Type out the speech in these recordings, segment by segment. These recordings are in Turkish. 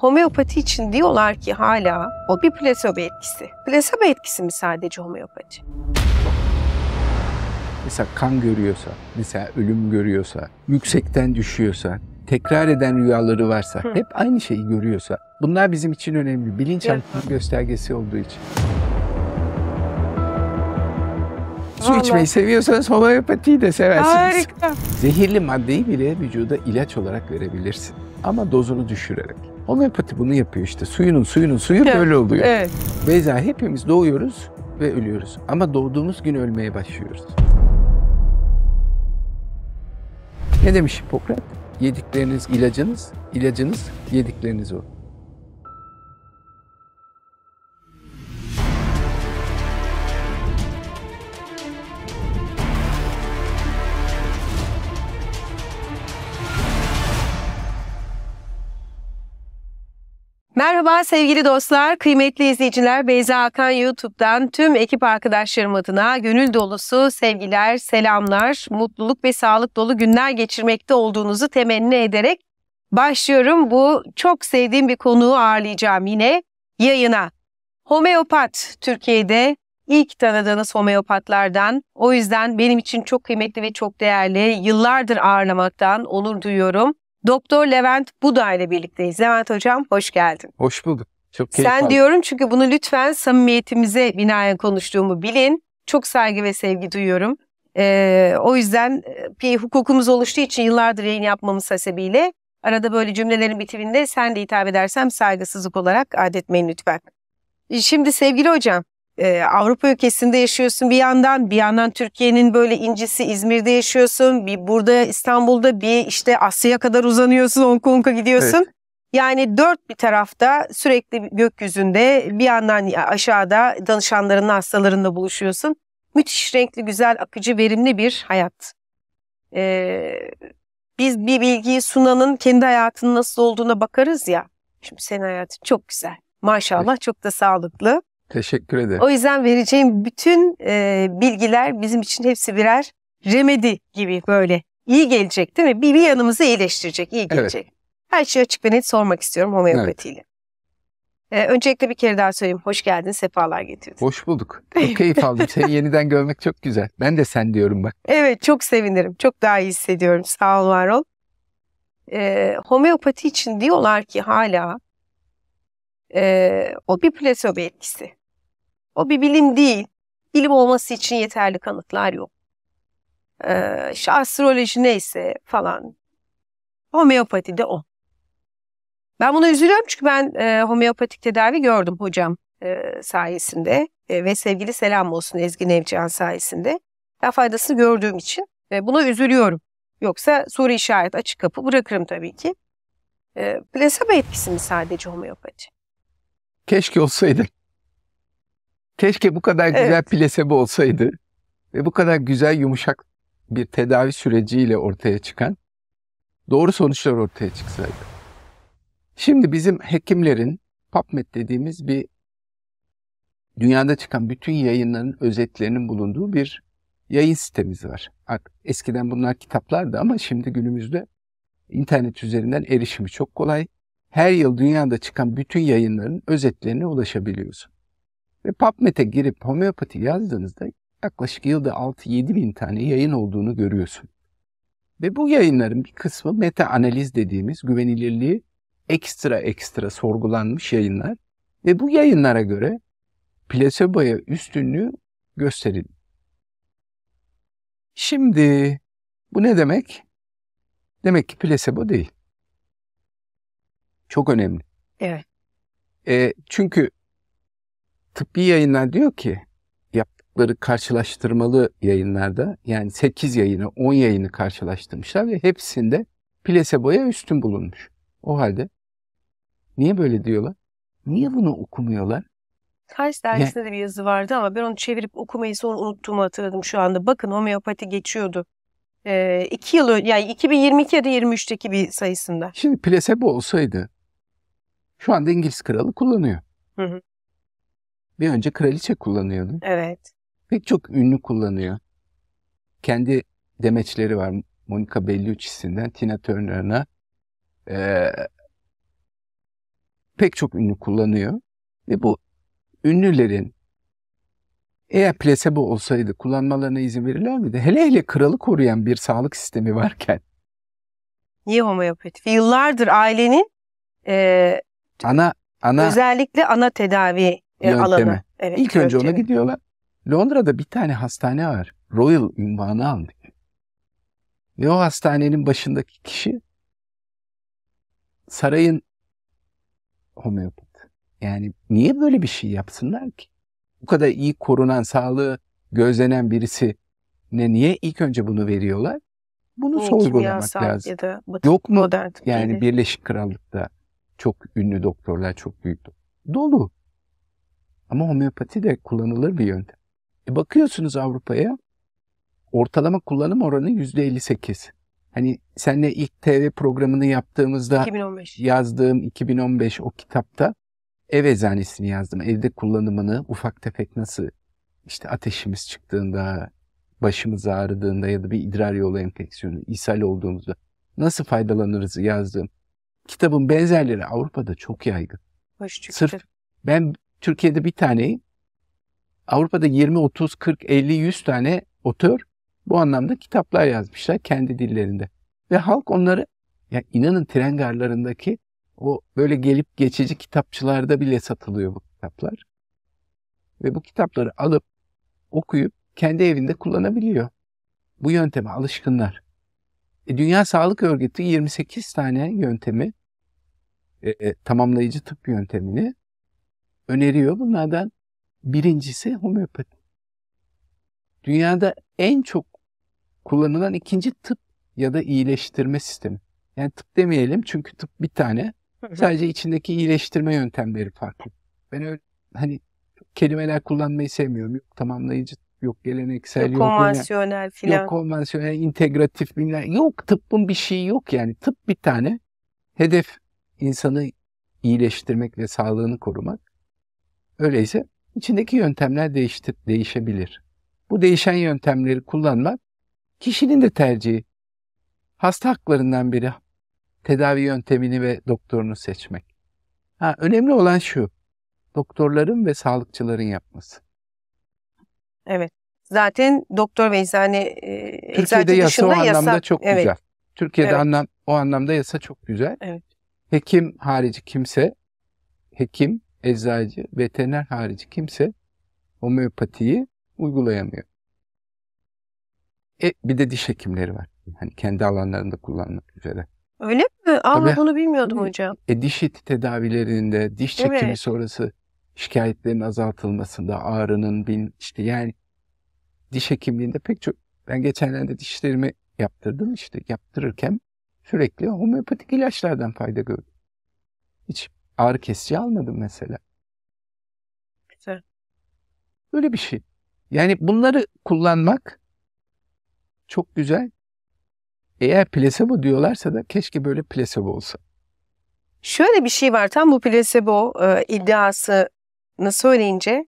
homeopati için diyorlar ki hala o bir plasebo etkisi. Plasebo etkisi mi sadece homeopati? Mesela kan görüyorsa, mesela ölüm görüyorsa, yüksekten düşüyorsa, tekrar eden rüyaları varsa, Hı. hep aynı şeyi görüyorsa bunlar bizim için önemli. Bilinçaltının göstergesi olduğu için. Su Vallahi. içmeyi seviyorsanız homeopatiyi de seversiniz. Harika. Zehirli maddeyi bile vücuda ilaç olarak verebilirsin ama dozunu düşürerek. Homeopati bunu yapıyor işte. Suyunun suyunun suyu evet. böyle oluyor. Evet. Beyza hepimiz doğuyoruz ve ölüyoruz. Ama doğduğumuz gün ölmeye başlıyoruz. Ne demiş Hipokrat? Yedikleriniz ilacınız, ilacınız yedikleriniz olur. Merhaba sevgili dostlar, kıymetli izleyiciler. Beyza Akan YouTube'dan tüm ekip arkadaşlarım adına gönül dolusu sevgiler, selamlar, mutluluk ve sağlık dolu günler geçirmekte olduğunuzu temenni ederek başlıyorum. Bu çok sevdiğim bir konuğu ağırlayacağım yine yayına. Homeopat Türkiye'de ilk tanıdığınız homeopatlardan. O yüzden benim için çok kıymetli ve çok değerli. Yıllardır ağırlamaktan onur duyuyorum. Doktor Levent Buda ile birlikteyiz. Levent Hocam hoş geldin. Hoş bulduk. Çok keyif Sen aldım. diyorum çünkü bunu lütfen samimiyetimize binaen konuştuğumu bilin. Çok saygı ve sevgi duyuyorum. Ee, o yüzden e, bir hukukumuz oluştuğu için yıllardır yayın yapmamız hasebiyle arada böyle cümlelerin bitiminde sen de hitap edersem saygısızlık olarak adet lütfen. Şimdi sevgili hocam e, Avrupa ülkesinde yaşıyorsun bir yandan bir yandan Türkiye'nin böyle incisi İzmir'de yaşıyorsun bir burada İstanbul'da bir işte Asya'ya kadar uzanıyorsun Hong Kong'a gidiyorsun. Evet. Yani dört bir tarafta sürekli gökyüzünde bir yandan aşağıda danışanların hastalarında buluşuyorsun. Müthiş renkli güzel akıcı verimli bir hayat. Ee, biz bir bilgiyi sunanın kendi hayatının nasıl olduğuna bakarız ya. Şimdi senin hayatın çok güzel. Maşallah çok da sağlıklı. Teşekkür ederim. O yüzden vereceğim bütün e, bilgiler bizim için hepsi birer remedi gibi böyle. İyi gelecek değil mi? Bir, bir yanımızı iyileştirecek, iyi gelecek. Evet. Her şeyi açık ve net sormak istiyorum homeopatiyle. Evet. Ee, öncelikle bir kere daha söyleyeyim. Hoş geldin, sefalar getirdin. Hoş bulduk. Çok keyif aldım. Seni yeniden görmek çok güzel. Ben de sen diyorum bak. Evet, çok sevinirim. Çok daha iyi hissediyorum. Sağ ol, var ol. Ee, homeopati için diyorlar ki hala e, o bir plasebo etkisi. O bir bilim değil. Bilim olması için yeterli kanıtlar yok. Ee, işte astroloji neyse falan. Homeopati de o. Ben buna üzülüyorum çünkü ben e, homeopatik tedavi gördüm hocam e, sayesinde e, ve sevgili selam olsun Ezgi Nevcan sayesinde. Ben faydasını gördüğüm için e, buna üzülüyorum. Yoksa soru işaret açık kapı bırakırım tabii ki. E, plasebo etkisi mi sadece homeopati? Keşke olsaydı. Keşke bu kadar güzel evet. plasebo olsaydı ve bu kadar güzel yumuşak bir tedavi süreciyle ortaya çıkan doğru sonuçlar ortaya çıksaydı. Şimdi bizim hekimlerin PubMed dediğimiz bir dünyada çıkan bütün yayınların özetlerinin bulunduğu bir yayın sitemiz var. eskiden bunlar kitaplardı ama şimdi günümüzde internet üzerinden erişimi çok kolay. Her yıl dünyada çıkan bütün yayınların özetlerine ulaşabiliyorsun. Ve PubMed'e girip homeopati yazdığınızda yaklaşık yılda 6-7 bin tane yayın olduğunu görüyorsun. Ve bu yayınların bir kısmı meta analiz dediğimiz güvenilirliği ekstra ekstra sorgulanmış yayınlar ve bu yayınlara göre plaseboya üstünlüğü gösterildi. Şimdi bu ne demek? Demek ki plasebo değil. Çok önemli. Evet. E, çünkü tıbbi yayınlar diyor ki yaptıkları karşılaştırmalı yayınlarda yani 8 yayını 10 yayını karşılaştırmışlar ve hepsinde plaseboya üstün bulunmuş. O halde niye böyle diyorlar? Niye bunu okumuyorlar? Ters dergisinde de bir yazı vardı ama ben onu çevirip okumayı sonra unuttuğumu hatırladım şu anda. Bakın homeopati geçiyordu. Ee, iki yıl önce, yani 2022 ya da 23'teki bir sayısında. Şimdi plasebo olsaydı şu anda İngiliz kralı kullanıyor. Hı hı bir önce kraliçe kullanıyordu. Evet. Pek çok ünlü kullanıyor. Kendi demeçleri var. Monica Bellucci'sinden Tina Turner'ına ee, pek çok ünlü kullanıyor. Ve bu ünlülerin eğer plasebo olsaydı kullanmalarına izin verirler miydi? Hele hele kralı koruyan bir sağlık sistemi varken. Niye homeopati? Yıllardır ailenin e, ana ana özellikle ana tedavi e, yöntemi. Evet, İlk yöntemi. önce ona gidiyorlar. Londra'da bir tane hastane var. Royal ünvanı aldık. Ve o hastanenin başındaki kişi sarayın homeopat. Yani niye böyle bir şey yapsınlar ki? Bu kadar iyi korunan, sağlığı gözlenen birisi ne niye ilk önce bunu veriyorlar? Bunu ne sorgulamak lazım. Ya da Yok mu? Yani Birleşik Krallık'ta çok ünlü doktorlar, çok büyük doktor. Dolu. Ama homeopati de kullanılır bir yöntem. E bakıyorsunuz Avrupa'ya ortalama kullanım oranı %58. Hani senle ilk TV programını yaptığımızda 2015. yazdığım 2015 o kitapta ev ezanesini yazdım. Evde kullanımını ufak tefek nasıl işte ateşimiz çıktığında, başımız ağrıdığında ya da bir idrar yolu enfeksiyonu, ishal olduğumuzda nasıl faydalanırız yazdım. Kitabın benzerleri Avrupa'da çok yaygın. Hoş çıktı. Sırf ben Türkiye'de bir tane, Avrupa'da 20, 30, 40, 50, 100 tane otör bu anlamda kitaplar yazmışlar kendi dillerinde. Ve halk onları, yani inanın tren garlarındaki o böyle gelip geçici kitapçılarda bile satılıyor bu kitaplar. Ve bu kitapları alıp okuyup kendi evinde kullanabiliyor. Bu yönteme alışkınlar. E, Dünya Sağlık Örgütü 28 tane yöntemi, e, e, tamamlayıcı tıp yöntemini öneriyor. Bunlardan birincisi homeopati. Dünyada en çok kullanılan ikinci tıp ya da iyileştirme sistemi. Yani tıp demeyelim çünkü tıp bir tane. Sadece içindeki iyileştirme yöntemleri farklı. Ben öyle hani kelimeler kullanmayı sevmiyorum. Yok tamamlayıcı yok geleneksel yok, yok konvansiyonel yani, filan. Yok konvansiyonel, integratif bilmem. Yok tıbbın bir şeyi yok yani. Tıp bir tane. Hedef insanı iyileştirmek ve sağlığını korumak. Öyleyse içindeki yöntemler değiştir, değişebilir. Bu değişen yöntemleri kullanmak kişinin de tercihi. Hasta haklarından biri tedavi yöntemini ve doktorunu seçmek. Ha, önemli olan şu, doktorların ve sağlıkçıların yapması. Evet. Zaten doktor ve eczane e, Türkiye'de yasa o anlamda yasa, çok evet. güzel. Türkiye'de evet. anlam, o anlamda yasa çok güzel. Evet. Hekim harici kimse, hekim eczacı, veteriner harici kimse homeopatiyi uygulayamıyor. E, bir de diş hekimleri var. Yani kendi alanlarında kullanmak üzere. Öyle mi? Ama bunu bilmiyordum hocam. E, diş eti tedavilerinde, diş çekimi evet. sonrası şikayetlerin azaltılmasında, ağrının bin işte yani diş hekimliğinde pek çok ben geçenlerde dişlerimi yaptırdım işte yaptırırken sürekli homeopatik ilaçlardan fayda gördüm. Hiç ağrı kesici almadım mesela. Güzel. Böyle bir şey. Yani bunları kullanmak çok güzel. Eğer plasebo diyorlarsa da keşke böyle plasebo olsa. Şöyle bir şey var tam bu plasebo e, iddiasını söyleyince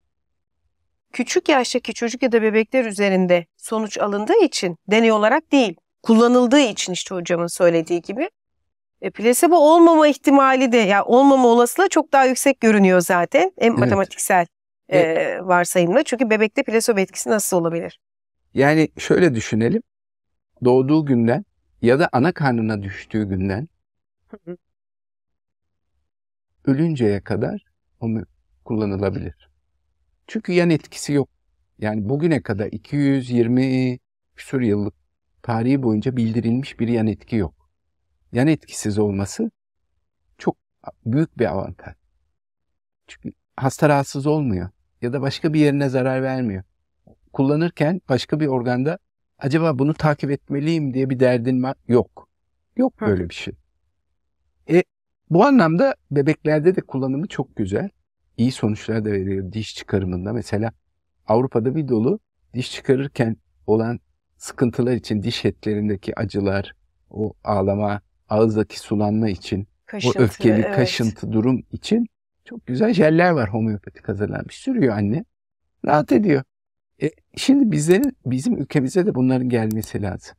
küçük yaştaki çocuk ya da bebekler üzerinde sonuç alındığı için deney olarak değil kullanıldığı için işte hocamın söylediği gibi e, plasebo olmama ihtimali de ya yani olmama olasılığı çok daha yüksek görünüyor zaten. Hem evet. matematiksel e, e, varsayımla. Çünkü bebekte plasebo etkisi nasıl olabilir? Yani şöyle düşünelim. Doğduğu günden ya da ana karnına düştüğü günden ölünceye kadar onu kullanılabilir. Çünkü yan etkisi yok. Yani bugüne kadar 220 küsur yıllık tarihi boyunca bildirilmiş bir yan etki yok yan etkisiz olması çok büyük bir avantaj. Çünkü hasta rahatsız olmuyor ya da başka bir yerine zarar vermiyor. Kullanırken başka bir organda acaba bunu takip etmeliyim diye bir derdin var. Yok. Yok böyle bir şey. E, bu anlamda bebeklerde de kullanımı çok güzel. İyi sonuçlar da veriyor diş çıkarımında. Mesela Avrupa'da bir dolu diş çıkarırken olan sıkıntılar için diş etlerindeki acılar, o ağlama, ağızdaki sulanma için, kaşıntı, o öfkeli evet. kaşıntı durum için çok güzel jeller var homeopatik hazırlanmış. Sürüyor anne. Rahat ediyor. E, şimdi bizlerin, bizim ülkemize de bunların gelmesi lazım.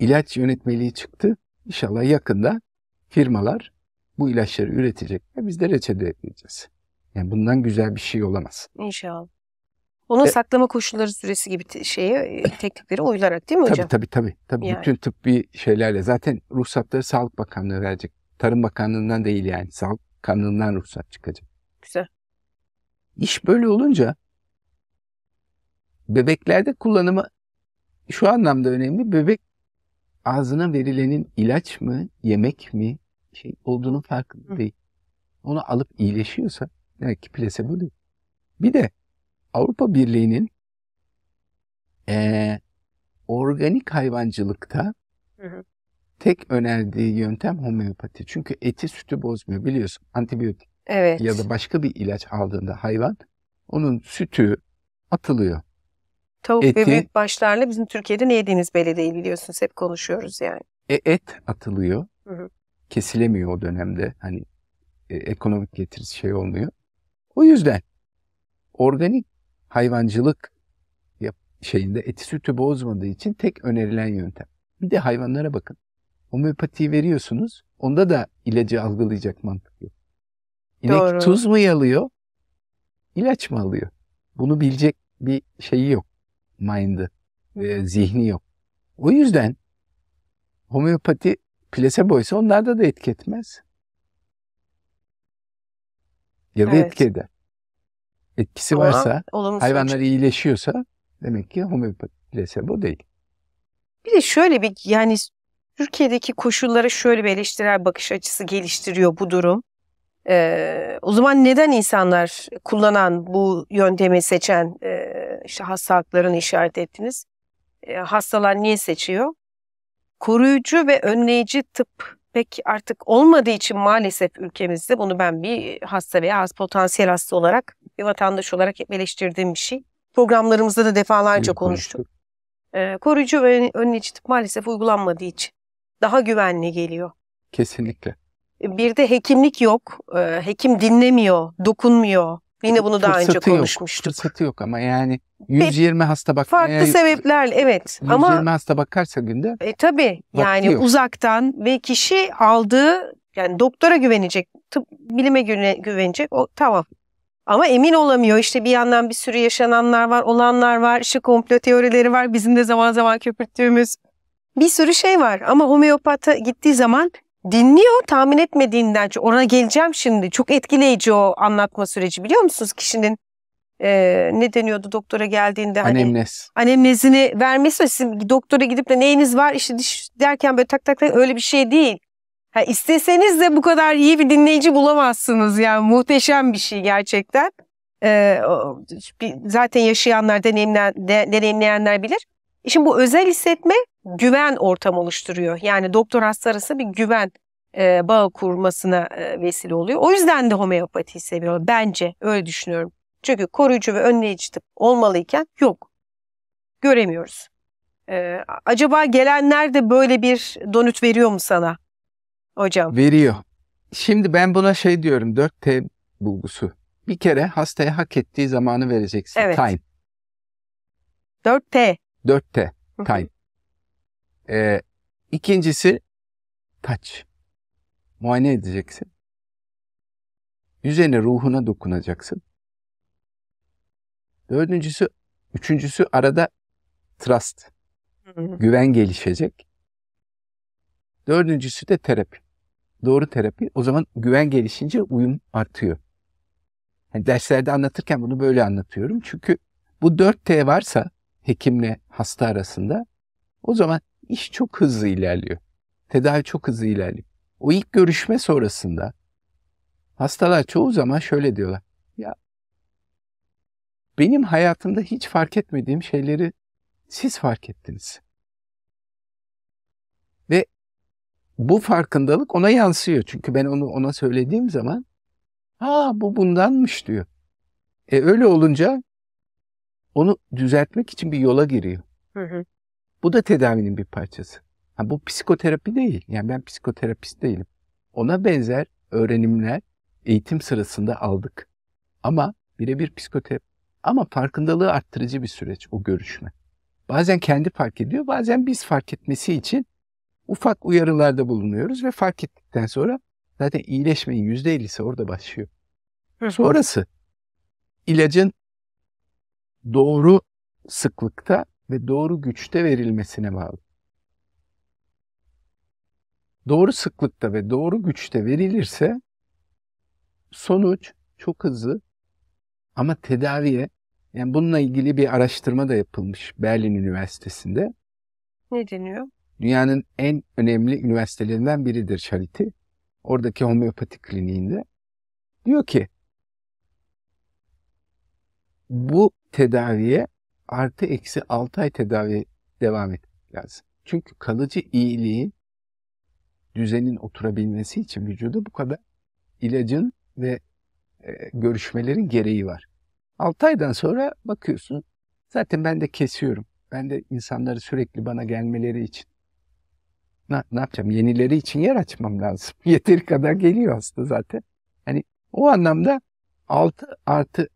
İlaç yönetmeliği çıktı. İnşallah yakında firmalar bu ilaçları üretecek ve biz de reçete edeceğiz. Yani bundan güzel bir şey olamaz. İnşallah. Onun e, saklama koşulları süresi gibi te, şeye e, teknikleri uyularak değil mi hocam? Tabii tabii tabii. Yani. Bütün tıbbi şeylerle zaten ruhsatları Sağlık Bakanlığı verecek. Tarım Bakanlığı'ndan değil yani Sağlık Bakanlığı'ndan ruhsat çıkacak. Güzel. İş böyle olunca bebeklerde kullanımı şu anlamda önemli. Bebek ağzına verilenin ilaç mı, yemek mi şey olduğunun farkında Hı. değil. Onu alıp iyileşiyorsa demek ki plasebo değil. Bir de Avrupa Birliği'nin e, organik hayvancılıkta hı hı. tek önerdiği yöntem homeopati. Çünkü eti sütü bozmuyor biliyorsun. Antibiyotik evet. ya da başka bir ilaç aldığında hayvan onun sütü atılıyor. Tavuk Eti, ve büyük başlarla bizim Türkiye'de ne yediğiniz belli değil biliyorsunuz. Hep konuşuyoruz yani. E, et atılıyor. Hı hı. Kesilemiyor o dönemde. Hani e, ekonomik getirisi şey olmuyor. O yüzden organik hayvancılık şeyinde eti sütü bozmadığı için tek önerilen yöntem. Bir de hayvanlara bakın. Homeopatiyi veriyorsunuz. Onda da ilacı algılayacak mantık yok. İnek Doğru. tuz mu yalıyor? ilaç mı alıyor? Bunu bilecek bir şeyi yok. Mind'ı, e, zihni yok. O yüzden homeopati plasebo ise onlarda da etki etmez. Ya da evet. etki eder etkisi Ama varsa, hayvanlar sonuç. iyileşiyorsa demek ki homeopati bu değil. Bir de şöyle bir yani Türkiye'deki koşullara şöyle bir eleştirel bakış açısı geliştiriyor bu durum. Ee, o zaman neden insanlar kullanan bu yöntemi seçen e, işte hastalıklarını işaret ettiniz? E, hastalar niye seçiyor? Koruyucu ve önleyici tıp pek artık olmadığı için maalesef ülkemizde bunu ben bir hasta veya az potansiyel hasta olarak bir vatandaş olarak hep eleştirdiğim bir şey. Programlarımızda da defalarca konuştuk. Ee, koruyucu ve önleyici tıp maalesef uygulanmadığı için daha güvenli geliyor. Kesinlikle. Bir de hekimlik yok. Ee, hekim dinlemiyor, dokunmuyor. Yine bunu daha fırsatı önce konuşmuştuk. Yok, fırsatı yok ama yani 120 Ve hasta bakmaya... Farklı sebeplerle evet 120 ama... 120 hasta bakarsa günde... E, tabii yani yok. uzaktan ve kişi aldığı yani doktora güvenecek, tıp bilime güne, güvenecek o tamam. Ama emin olamıyor işte bir yandan bir sürü yaşananlar var, olanlar var, şu komplo teorileri var bizim de zaman zaman köpürttüğümüz bir sürü şey var. Ama homeopata gittiği zaman dinliyor tahmin etmediğinden oraya geleceğim şimdi çok etkileyici o anlatma süreci biliyor musunuz kişinin e, ne deniyordu doktora geldiğinde hani, anemnez anemnezini vermesi sizin doktora gidip de neyiniz var işte diş derken böyle tak tak tak öyle bir şey değil. Ha, isteseniz de bu kadar iyi bir dinleyici bulamazsınız yani muhteşem bir şey gerçekten. Ee, zaten yaşayanlar, deneyimler, de, deneyimleyenler bilir. Şimdi bu özel hissetme güven ortam oluşturuyor. Yani doktor hasta arası bir güven e, bağı kurmasına e, vesile oluyor. O yüzden de homeopati seviyorum. Bence öyle düşünüyorum. Çünkü koruyucu ve önleyici tıp olmalıyken yok. Göremiyoruz. E, acaba gelenler de böyle bir donut veriyor mu sana hocam? Veriyor. Şimdi ben buna şey diyorum 4T bulgusu. Bir kere hastaya hak ettiği zamanı vereceksin. Evet. Time. 4T. Dörtte time. Ee, ikincisi touch. Muayene edeceksin. Üzerine ruhuna dokunacaksın. Dördüncüsü, üçüncüsü arada trust. Güven gelişecek. Dördüncüsü de terapi. Doğru terapi. O zaman güven gelişince uyum artıyor. Yani derslerde anlatırken bunu böyle anlatıyorum. Çünkü bu 4T varsa hekimle hasta arasında o zaman iş çok hızlı ilerliyor. Tedavi çok hızlı ilerliyor. O ilk görüşme sonrasında hastalar çoğu zaman şöyle diyorlar. Ya benim hayatımda hiç fark etmediğim şeyleri siz fark ettiniz. Ve bu farkındalık ona yansıyor. Çünkü ben onu ona söylediğim zaman ha bu bundanmış diyor. E öyle olunca onu düzeltmek için bir yola giriyor. Hı hı. Bu da tedavinin bir parçası. Ha, bu psikoterapi değil. Yani ben psikoterapist değilim. Ona benzer öğrenimler eğitim sırasında aldık. Ama birebir psikoterapi. Ama farkındalığı arttırıcı bir süreç o görüşme. Bazen kendi fark ediyor, bazen biz fark etmesi için ufak uyarılarda bulunuyoruz ve fark ettikten sonra zaten iyileşmenin %50'si orada başlıyor. Sonrası ilacın doğru sıklıkta ve doğru güçte verilmesine bağlı. Doğru sıklıkta ve doğru güçte verilirse sonuç çok hızlı ama tedaviye yani bununla ilgili bir araştırma da yapılmış Berlin Üniversitesi'nde. Ne deniyor? Dünyanın en önemli üniversitelerinden biridir Charity. Oradaki homeopati kliniğinde. Diyor ki bu tedaviye artı eksi 6 ay tedavi devam etmek lazım. Çünkü kalıcı iyiliğin düzenin oturabilmesi için vücuda bu kadar ilacın ve e, görüşmelerin gereği var. 6 aydan sonra bakıyorsun zaten ben de kesiyorum. Ben de insanları sürekli bana gelmeleri için ne, ne yapacağım? Yenileri için yer açmam lazım. Yeteri kadar geliyor hasta zaten. Hani o anlamda 6 artı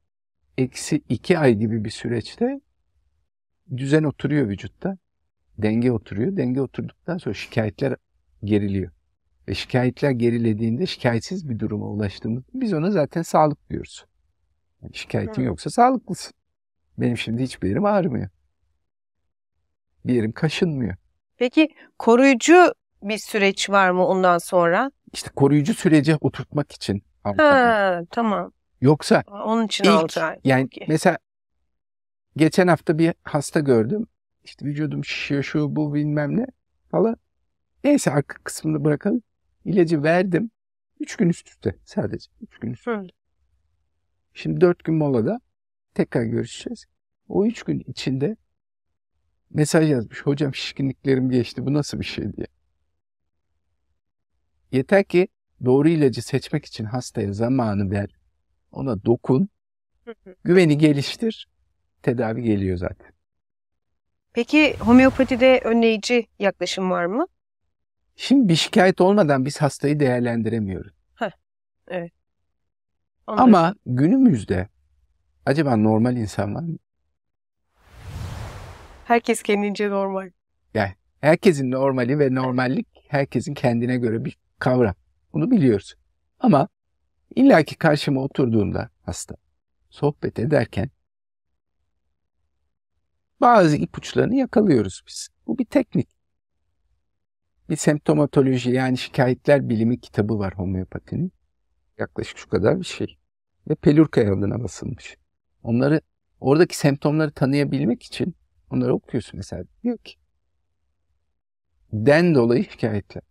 eksi iki ay gibi bir süreçte düzen oturuyor vücutta. Denge oturuyor. Denge oturduktan sonra şikayetler geriliyor. Ve şikayetler gerilediğinde şikayetsiz bir duruma ulaştığımız biz ona zaten sağlık diyoruz. Yani şikayetin yoksa sağlıklısın. Benim şimdi hiçbir yerim ağrımıyor. Bir yerim kaşınmıyor. Peki koruyucu bir süreç var mı ondan sonra? İşte koruyucu sürece oturtmak için. Ha, tamam. Yoksa onun için ilk, 6 ay. Yani Peki. mesela geçen hafta bir hasta gördüm. İşte vücudum şişiyor şu bu bilmem ne falan. Neyse arka kısmını bırakalım. İlacı verdim. Üç gün üst üste sadece. Üç gün üst üste. Şimdi dört gün molada tekrar görüşeceğiz. O üç gün içinde mesaj yazmış. Hocam şişkinliklerim geçti. Bu nasıl bir şey diye. Yeter ki doğru ilacı seçmek için hastaya zamanı ver ona dokun, güveni geliştir, tedavi geliyor zaten. Peki homeopatide önleyici yaklaşım var mı? Şimdi bir şikayet olmadan biz hastayı değerlendiremiyoruz. Heh, evet. Anladım. Ama günümüzde acaba normal insan var mı? Herkes kendince normal. Yani herkesin normali ve normallik herkesin kendine göre bir kavram. Bunu biliyoruz. Ama İlla ki karşıma oturduğunda hasta sohbet ederken bazı ipuçlarını yakalıyoruz biz. Bu bir teknik. Bir semptomatoloji yani şikayetler bilimi kitabı var homeopatinin. Yaklaşık şu kadar bir şey. Ve Pelurka'ya adına basılmış. Onları, oradaki semptomları tanıyabilmek için onları okuyorsun mesela. Diyor ki, den dolayı şikayetler.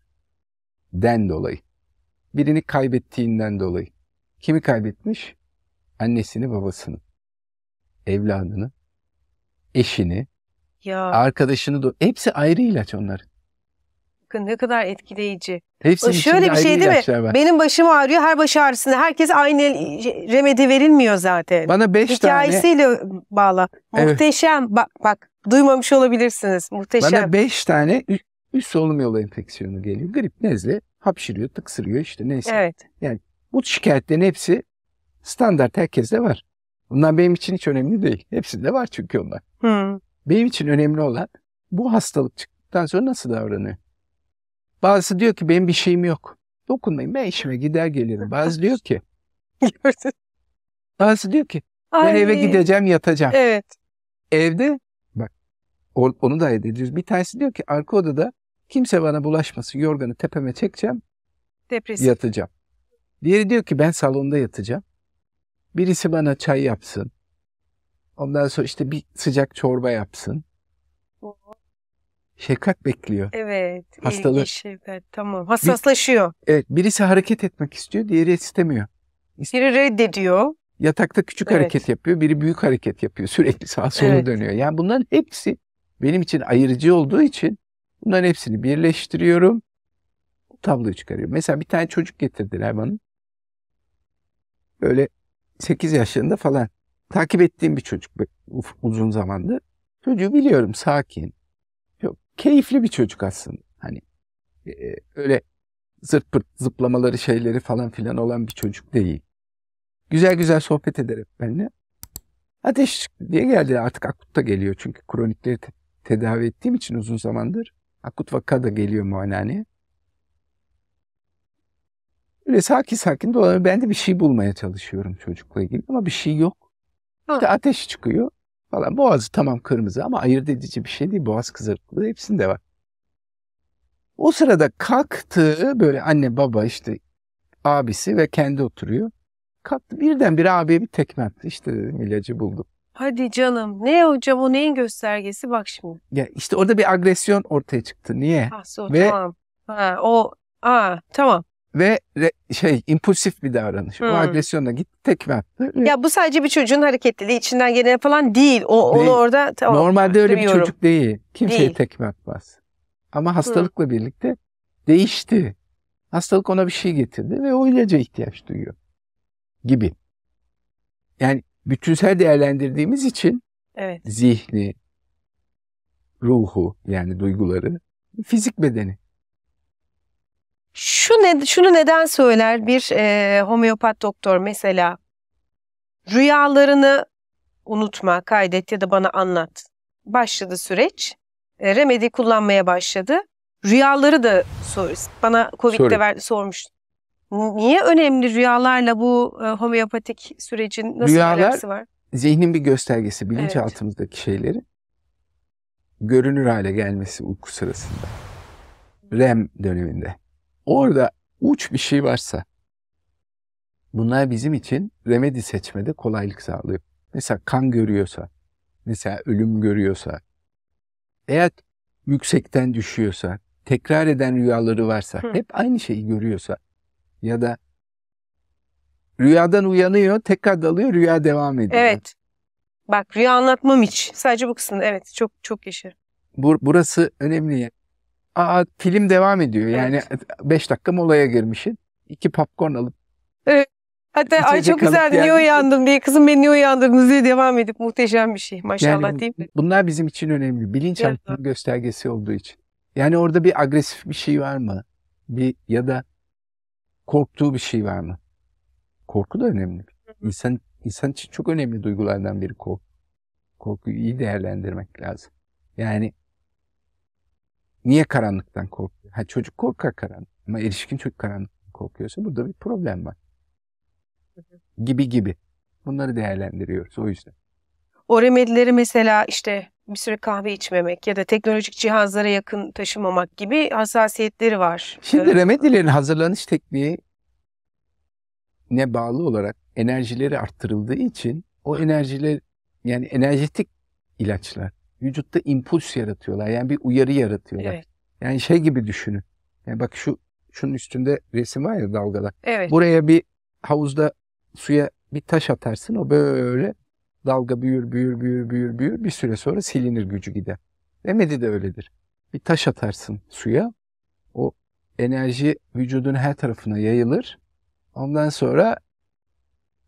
Den dolayı. Birini kaybettiğinden dolayı. Kimi kaybetmiş? Annesini, babasını, evladını, eşini, ya. arkadaşını. Da, hepsi ayrı ilaç onların. Bakın ne kadar etkileyici. Hepsinin Şöyle bir şey değil mi? Var. Benim başım ağrıyor. Her baş ağrısında herkes aynı şey, remedi verilmiyor zaten. Bana beş Hikayesiyle tane. Hikayesiyle bağla. Evet. Muhteşem. Bak bak duymamış olabilirsiniz. Muhteşem. Bana beş tane üst solunum yolu enfeksiyonu geliyor. Grip, nezle, hapşırıyor, tıksırıyor işte neyse. Evet. Yani bu şikayetlerin hepsi standart herkeste var. Bunlar benim için hiç önemli değil. Hepsinde var çünkü onlar. Hı. Benim için önemli olan bu hastalık çıktıktan sonra nasıl davranıyor? Bazısı diyor ki benim bir şeyim yok. Dokunmayın ben işime gider gelirim. Bazı diyor ki bazı diyor ki ben Ay. eve gideceğim yatacağım. Evet. Evde bak onu da ediyoruz. Bir tanesi diyor ki arka odada kimse bana bulaşmasın yorganı tepeme çekeceğim. Depresif. Yatacağım. Diğeri diyor ki ben salonda yatacağım. Birisi bana çay yapsın. Ondan sonra işte bir sıcak çorba yapsın. Şefkat bekliyor. Evet. Hastalığı. Şefkat tamam. Hassaslaşıyor. Bir, evet. Birisi hareket etmek istiyor. Diğeri istemiyor. Biri reddediyor. Yatakta küçük evet. hareket yapıyor. Biri büyük hareket yapıyor. Sürekli sağa sola evet. dönüyor. Yani bunların hepsi benim için ayırıcı olduğu için bunların hepsini birleştiriyorum. bu Tabloyu çıkarıyorum. Mesela bir tane çocuk getirdiler bana. Böyle 8 yaşlarında falan takip ettiğim bir çocuk uzun zamandır. Çocuğu biliyorum sakin. Çok keyifli bir çocuk aslında. Hani e, öyle zırt pırt zıplamaları şeyleri falan filan olan bir çocuk değil. Güzel güzel sohbet ederek benimle. Ateş diye geldi artık akut da geliyor çünkü kronikleri te- tedavi ettiğim için uzun zamandır. Akut vaka da geliyor muayenehaneye. Böyle sakin sakin dolanıyorum. Ben de bir şey bulmaya çalışıyorum çocukla ilgili ama bir şey yok. İşte ateş çıkıyor falan. Boğazı tamam kırmızı ama ayırt edici bir şey değil. Boğaz kızarıklığı hepsinde var. O sırada kalktı böyle anne baba işte abisi ve kendi oturuyor. Kalktı bir abiye bir tekme attı. İşte dedim ilacı buldum. Hadi canım. Ne hocam o neyin göstergesi? Bak şimdi. Ya işte orada bir agresyon ortaya çıktı. Niye? Ah, so, Ve... tamam. Ha, o Aa, tamam ve re, şey impulsif bir davranış. Hmm. O agresyona gitti tekme attı. Ya bu sadece bir çocuğun hareketliliği içinden gelen falan değil. O değil. onu orada tamam. Normalde öyle bir çocuk değil. Kimseye değil. tekme atmaz. Ama hastalıkla hmm. birlikte değişti. Hastalık ona bir şey getirdi ve o ilaca ihtiyaç duyuyor gibi. Yani bütünsel değerlendirdiğimiz için evet. zihni, ruhu yani duyguları, fizik bedeni şu ne, şunu neden söyler bir e, homeopat doktor mesela? Rüyalarını unutma, kaydet ya da bana anlat. Başladı süreç. E, remedi kullanmaya başladı. Rüyaları da sor, bana Covid'de ver, sormuş. Niye önemli rüyalarla bu e, homeopatik sürecin nasıl Rüyalar, alakası var? Zihnin bir göstergesi, bilinçaltımızdaki evet. şeyleri görünür hale gelmesi uyku sırasında. REM döneminde orada uç bir şey varsa bunlar bizim için remedi seçmede kolaylık sağlıyor. Mesela kan görüyorsa, mesela ölüm görüyorsa, eğer yüksekten düşüyorsa, tekrar eden rüyaları varsa, Hı. hep aynı şeyi görüyorsa ya da rüyadan uyanıyor, tekrar dalıyor, rüya devam ediyor. Evet. Bak rüya anlatmam hiç. Sadece bu kısımda evet çok çok yaşarım. Bur burası önemli. Aa film devam ediyor. Yani 5 e, dakika molaya girmişsin. İki popcorn alıp Evet. Hatta ay çok güzel yani. niye uyandım diye kızım beni niye uyandırdınız diye devam edip muhteşem bir şey maşallah yani, değil mi? Bunlar bizim için önemli. Bilinçaltının evet. göstergesi olduğu için. Yani orada bir agresif bir şey var mı? Bir ya da korktuğu bir şey var mı? Korku da önemli. İnsan, insan için çok önemli duygulardan biri korku. Korkuyu iyi değerlendirmek lazım. Yani Niye karanlıktan korkuyor? Ha, çocuk korkar karanlık ama erişkin çok karanlık korkuyorsa burada bir problem var. Gibi gibi. Bunları değerlendiriyoruz o yüzden. O remedileri mesela işte bir süre kahve içmemek ya da teknolojik cihazlara yakın taşımamak gibi hassasiyetleri var. Şimdi remedilerin hazırlanış tekniği ne bağlı olarak enerjileri arttırıldığı için o enerjiler yani enerjetik ilaçlar vücutta impuls yaratıyorlar. Yani bir uyarı yaratıyorlar. Evet. Yani şey gibi düşünün. Yani bak şu şunun üstünde resim var ya dalgalar. Evet. Buraya bir havuzda suya bir taş atarsın o böyle dalga büyür büyür büyür büyür büyür bir süre sonra silinir gücü gider. Remedi de öyledir. Bir taş atarsın suya o enerji vücudun her tarafına yayılır. Ondan sonra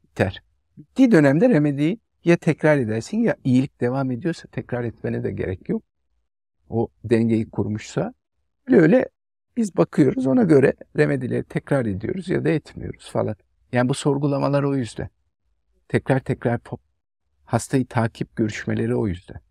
biter. Bittiği dönemde remedi ya tekrar edersin ya iyilik devam ediyorsa tekrar etmene de gerek yok. O dengeyi kurmuşsa öyle öyle biz bakıyoruz ona göre remedileri tekrar ediyoruz ya da etmiyoruz falan. Yani bu sorgulamalar o yüzden. Tekrar tekrar pop, hastayı takip görüşmeleri o yüzden.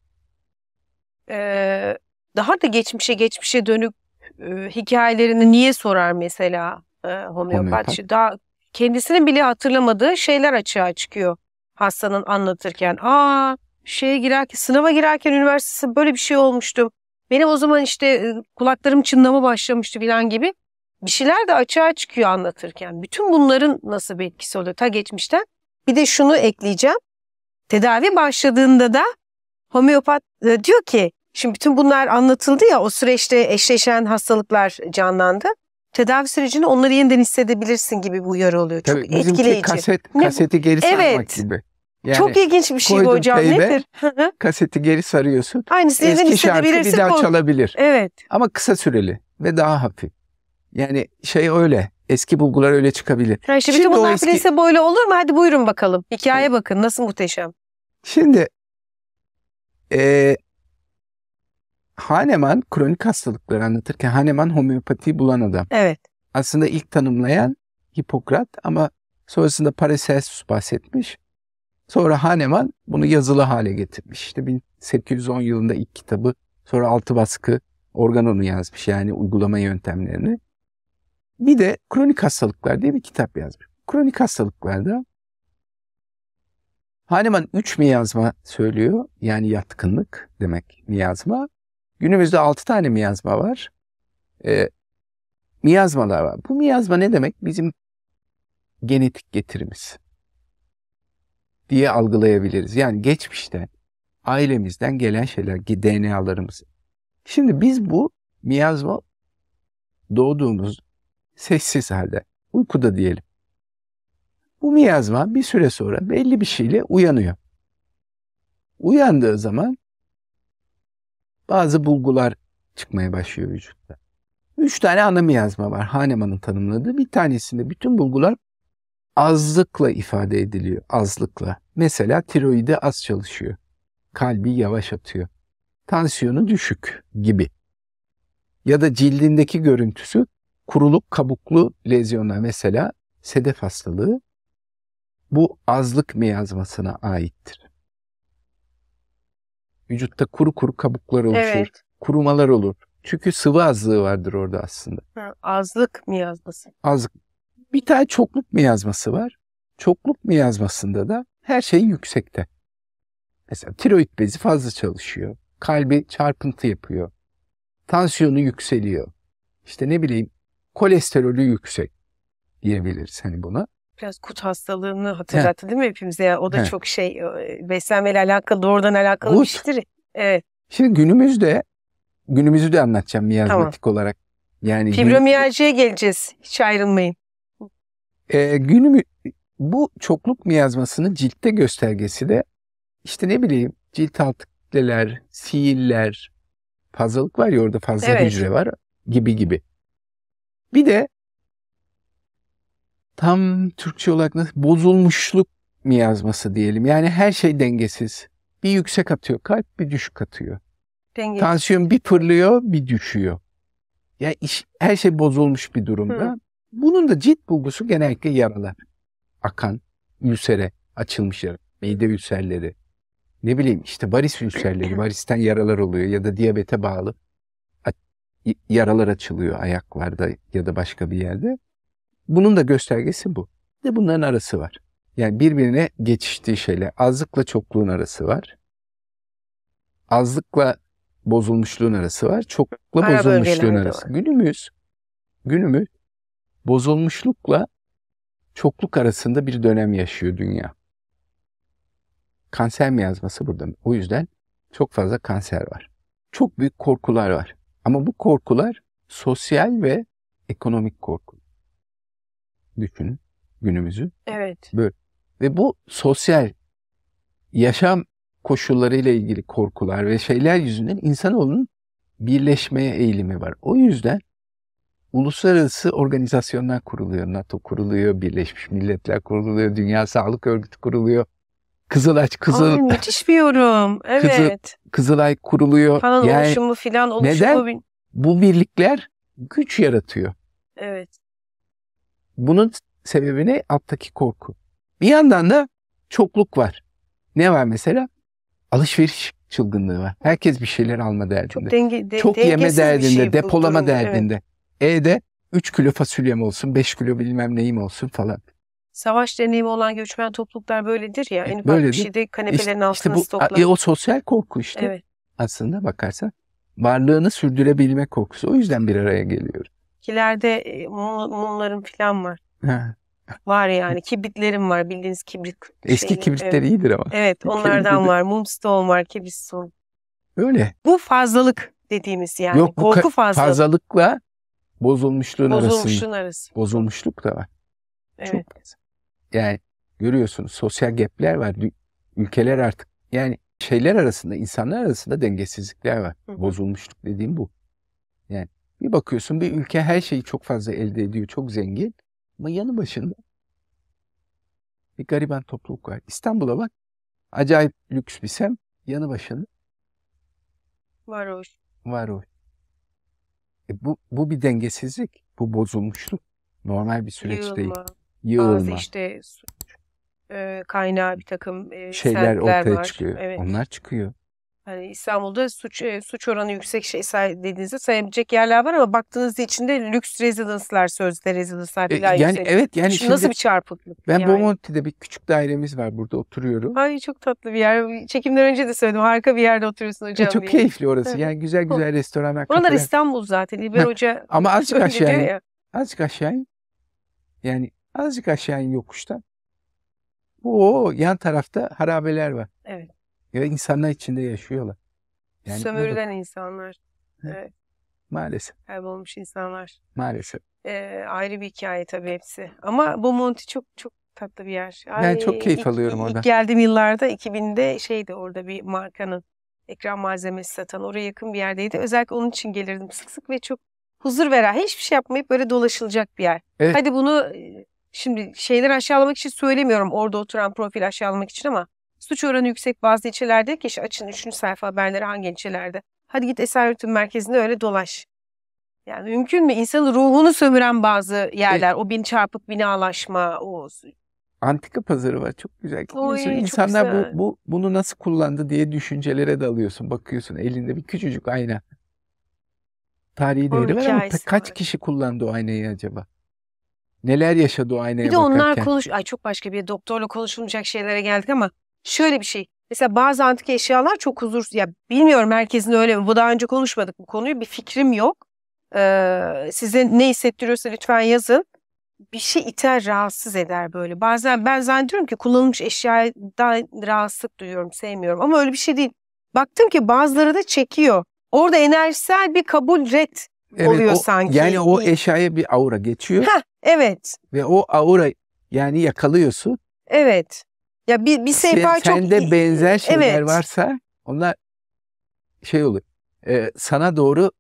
Ee, daha da geçmişe geçmişe dönük e, hikayelerini niye sorar mesela e, homeopatçı? Homeopat. Daha kendisinin bile hatırlamadığı şeyler açığa çıkıyor hastanın anlatırken. Aa şeye girerken sınava girerken üniversitesi böyle bir şey olmuştu. Benim o zaman işte e, kulaklarım çınlama başlamıştı filan gibi. Bir şeyler de açığa çıkıyor anlatırken. Bütün bunların nasıl bir etkisi oluyor ta geçmişten. Bir de şunu ekleyeceğim. Tedavi başladığında da homeopat e, diyor ki şimdi bütün bunlar anlatıldı ya o süreçte eşleşen hastalıklar canlandı tedavi sürecini onları yeniden hissedebilirsin gibi bir uyarı oluyor. Çok Tabii, etkileyici. Kaset, kaseti geri evet. sarmak gibi. Yani Çok ilginç bir şey bu hocam. Teybe, Nedir? kaseti geri sarıyorsun. Aynısını Eski şarkı bir daha o... çalabilir. Evet. Ama kısa süreli ve daha hafif. Yani şey öyle. Eski bulgular öyle çıkabilir. Ha işte bütün bunlar eski... plasebo öyle olur mu? Hadi buyurun bakalım. Hikaye evet. bakın nasıl muhteşem. Şimdi e, Hahnemann kronik hastalıkları anlatırken Hahnemann homeopatiyi bulan adam. Evet. Aslında ilk tanımlayan Hipokrat ama sonrasında Paracelsus bahsetmiş. Sonra Hahnemann bunu yazılı hale getirmiş. İşte 1810 yılında ilk kitabı, sonra altı baskı Organon'u yazmış yani uygulama yöntemlerini. Bir de Kronik Hastalıklar diye bir kitap yazmış. Kronik hastalıklarda Hahnemann 3 miyazma söylüyor. Yani yatkınlık demek miyazma. Günümüzde 6 tane miyazma var. E, miyazmalar var. Bu miyazma ne demek? Bizim genetik getirimiz diye algılayabiliriz. Yani geçmişte ailemizden gelen şeyler, DNA'larımız. Şimdi biz bu miyazma doğduğumuz sessiz halde, uykuda diyelim. Bu miyazma bir süre sonra belli bir şeyle uyanıyor. Uyandığı zaman bazı bulgular çıkmaya başlıyor vücutta. Üç tane ana miyazma var Hahnemann'ın tanımladığı. Bir tanesinde bütün bulgular azlıkla ifade ediliyor, azlıkla. Mesela tiroide az çalışıyor, kalbi yavaş atıyor, tansiyonu düşük gibi. Ya da cildindeki görüntüsü kuruluk kabuklu lezyona mesela sedef hastalığı bu azlık miyazmasına aittir. Vücutta kuru kuru kabuklar oluşur, evet. kurumalar olur. Çünkü sıvı azlığı vardır orada aslında. Ha, azlık miyazması. Azlık bir tane çokluk miyazması var. Çokluk miyazmasında da her şey yüksekte. Mesela tiroid bezi fazla çalışıyor. Kalbi çarpıntı yapıyor. Tansiyonu yükseliyor. İşte ne bileyim kolesterolü yüksek diyebiliriz hani buna. Biraz kut hastalığını hatırlattı He. değil mi hepimize? Ya? O da He. çok şey e, beslenmeyle alakalı doğrudan alakalı kut. bir şeydir. Evet. Şimdi günümüzde günümüzü de anlatacağım miyazmatik tamam. olarak. Yani fibromiyaljiye geleceğiz. Hiç ayrılmayın. E, günümü bu çokluk miyazmasının ciltte göstergesi de işte ne bileyim cilt alt kitleler, siiller, fazlalık var ya orada fazla evet. hücre var gibi gibi. Bir de tam Türkçe olarak nasıl bozulmuşluk miyazması diyelim. Yani her şey dengesiz. Bir yüksek atıyor kalp, bir düşük atıyor. Dengesiz. Tansiyon bir fırlıyor, bir düşüyor. Ya yani iş, her şey bozulmuş bir durumda. Hı. Bunun da cilt bulgusu genellikle yaralar. Akan, ülsere, açılmış yara, mide ülserleri, ne bileyim işte varis ülserleri, varisten yaralar oluyor ya da diyabete bağlı yaralar açılıyor ayaklarda ya da başka bir yerde. Bunun da göstergesi bu. De bunların arası var. Yani birbirine geçiştiği şeyler. Azlıkla çokluğun arası var. Azlıkla bozulmuşluğun arası var. Çokla bozulmuşluğun arası. Günümüz günümüz bozulmuşlukla çokluk arasında bir dönem yaşıyor dünya. Kanser miyazması burada. O yüzden çok fazla kanser var. Çok büyük korkular var. Ama bu korkular sosyal ve ekonomik korku. Düşünün günümüzü. Evet. Böyle. Ve bu sosyal yaşam koşullarıyla ilgili korkular ve şeyler yüzünden insanoğlunun birleşmeye eğilimi var. O yüzden uluslararası organizasyonlar kuruluyor. NATO kuruluyor, Birleşmiş Milletler kuruluyor, Dünya Sağlık Örgütü kuruluyor. Kızılay Kızıl Ay, müthiş bir yorum. Evet. Kızıl, Kızılay kuruluyor. Falan yani, oluşumu filan oluşumu. Neden? Bu birlikler güç yaratıyor. Evet. Bunun sebebi ne? Alttaki korku. Bir yandan da çokluk var. Ne var mesela? Alışveriş çılgınlığı var. Herkes bir şeyler alma derdinde. Çok, denge, de, çok yeme derdinde, şey depolama derdinde. Evet. E'de 3 kilo fasulyem olsun, 5 kilo bilmem neyim olsun falan. Savaş deneyimi olan göçmen topluluklar böyledir ya. En hani ufak bir şeyde kanepelerin işte, altına işte bu, E, o sosyal korku işte. Evet. Aslında bakarsan varlığını sürdürebilme korkusu. O yüzden bir araya geliyor. Kilerde e, mumların mumlarım falan var. Var yani kibritlerim var bildiğiniz kibrit. Eski şeyini, kibritler evet. iyidir ama. Evet onlardan var mum Mumstone var, kibrit Öyle. Bu fazlalık dediğimiz yani. Yok, korku fazlalık. fazlalıkla bozulmuşluğun Bozulmuşluğun arasında. arası. Bozulmuşluk da var. Evet. Çok, yani görüyorsunuz sosyal gapler var. Ülkeler artık yani şeyler arasında, insanlar arasında dengesizlikler var. Hı. Bozulmuşluk dediğim bu. Yani bir bakıyorsun bir ülke her şeyi çok fazla elde ediyor, çok zengin. Ama yanı başında bir gariban topluluk var. İstanbul'a bak. Acayip lüks bir sem. Yanı başında. Varoş. Varoş. E bu, bu bir dengesizlik. Bu bozulmuşluk. Normal bir süreç Yığılma. değil. Yığılma. Bazı işte e, kaynağı bir takım e, şeyler ortaya var. çıkıyor. Evet. Onlar çıkıyor. Hani İstanbul'da suç e, suç oranı yüksek şey say dediğinizde sayabilecek yerler var ama baktığınız içinde lüks rezidanslar, sözde rezidanslar e, yani yüksek. evet yani şimdi, nasıl bir çarpıklık? Ben yani. Bomonti'de bir küçük dairemiz var burada oturuyorum. Ay çok tatlı bir yer. Çekimden önce de söyledim. Harika bir yerde oturuyorsun e, hocam. E, çok diye. keyifli orası. Yani güzel güzel restoranlar. Oralar kafeler. İstanbul zaten. İlber Hoca. ama azıcık aşağı. Ya. Azıcık aşağı. In. Yani azıcık aşağı in yokuştan. Oo yan tarafta harabeler var. Evet. Ya insanlar içinde yaşıyorlar. Yani Sömürülen burada... insanlar. Evet. evet. Maalesef. Kaybolmuş insanlar. Maalesef. Ee, ayrı bir hikaye tabii hepsi. Ama bu Monti çok çok tatlı bir yer. Ay, ben çok keyif ilk, alıyorum orada. İlk geldiğim yıllarda 2000'de şeydi orada bir markanın ekran malzemesi satan oraya yakın bir yerdeydi. Özellikle onun için gelirdim sık sık ve çok huzur veren hiçbir şey yapmayıp böyle dolaşılacak bir yer. Evet. Hadi bunu e, şimdi şeyler aşağılamak için söylemiyorum orada oturan profil aşağılamak için ama Suç oranı yüksek bazı ilçelerde ki açın 3. sayfa haberleri hangi ilçelerde. Hadi git eser Esenyurt'un merkezinde öyle dolaş. Yani mümkün mü? İnsanın ruhunu sömüren bazı yerler. Evet. O bin çarpık binalaşma, o antika pazarı var. Çok güzel. Oy, çok güzel. bu, bu bunu nasıl kullandı diye düşüncelere dalıyorsun. Bakıyorsun elinde bir küçücük ayna. Tarihi Onun değeri var ama kaç var. kişi kullandı o aynayı acaba? Neler yaşadı o aynaya bakarken? Bir de bakarken? onlar konuş... Ay çok başka bir doktorla konuşulmayacak şeylere geldik ama şöyle bir şey. Mesela bazı antik eşyalar çok huzursuz. Ya bilmiyorum merkezinde öyle mi? Bu daha önce konuşmadık bu konuyu. Bir fikrim yok. Ee, size ne hissettiriyorsa lütfen yazın. Bir şey iter rahatsız eder böyle. Bazen ben zannediyorum ki kullanılmış eşyadan rahatsızlık duyuyorum, sevmiyorum. Ama öyle bir şey değil. Baktım ki bazıları da çekiyor. Orada enerjisel bir kabul ret evet, oluyor o, sanki. Yani o eşyaya bir aura geçiyor. Heh, evet. Ve o aura yani yakalıyorsun. Evet. Ya bir, bir sehpa sen, çok... Sende benzer şeyler evet. varsa onlar şey olur. E, sana doğru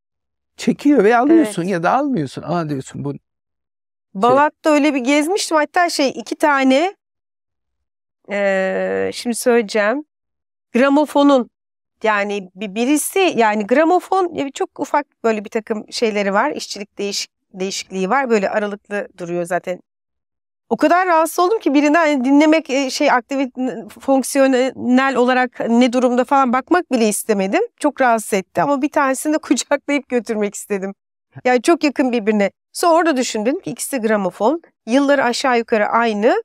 çekiyor ve alıyorsun evet. ya da almıyorsun. Aa diyorsun bu... Şey Balat'ta şey... öyle bir gezmiştim. Hatta şey iki tane e, şimdi söyleyeceğim. Gramofonun yani bir birisi yani gramofon çok ufak böyle bir takım şeyleri var. İşçilik değişik, değişikliği var. Böyle aralıklı duruyor zaten o kadar rahatsız oldum ki birinden hani dinlemek e, şey aktivit fonksiyonel olarak ne durumda falan bakmak bile istemedim. Çok rahatsız etti ama bir tanesini de kucaklayıp götürmek istedim. Yani çok yakın birbirine. Sonra orada düşündüm ki ikisi gramofon. Yılları aşağı yukarı aynı.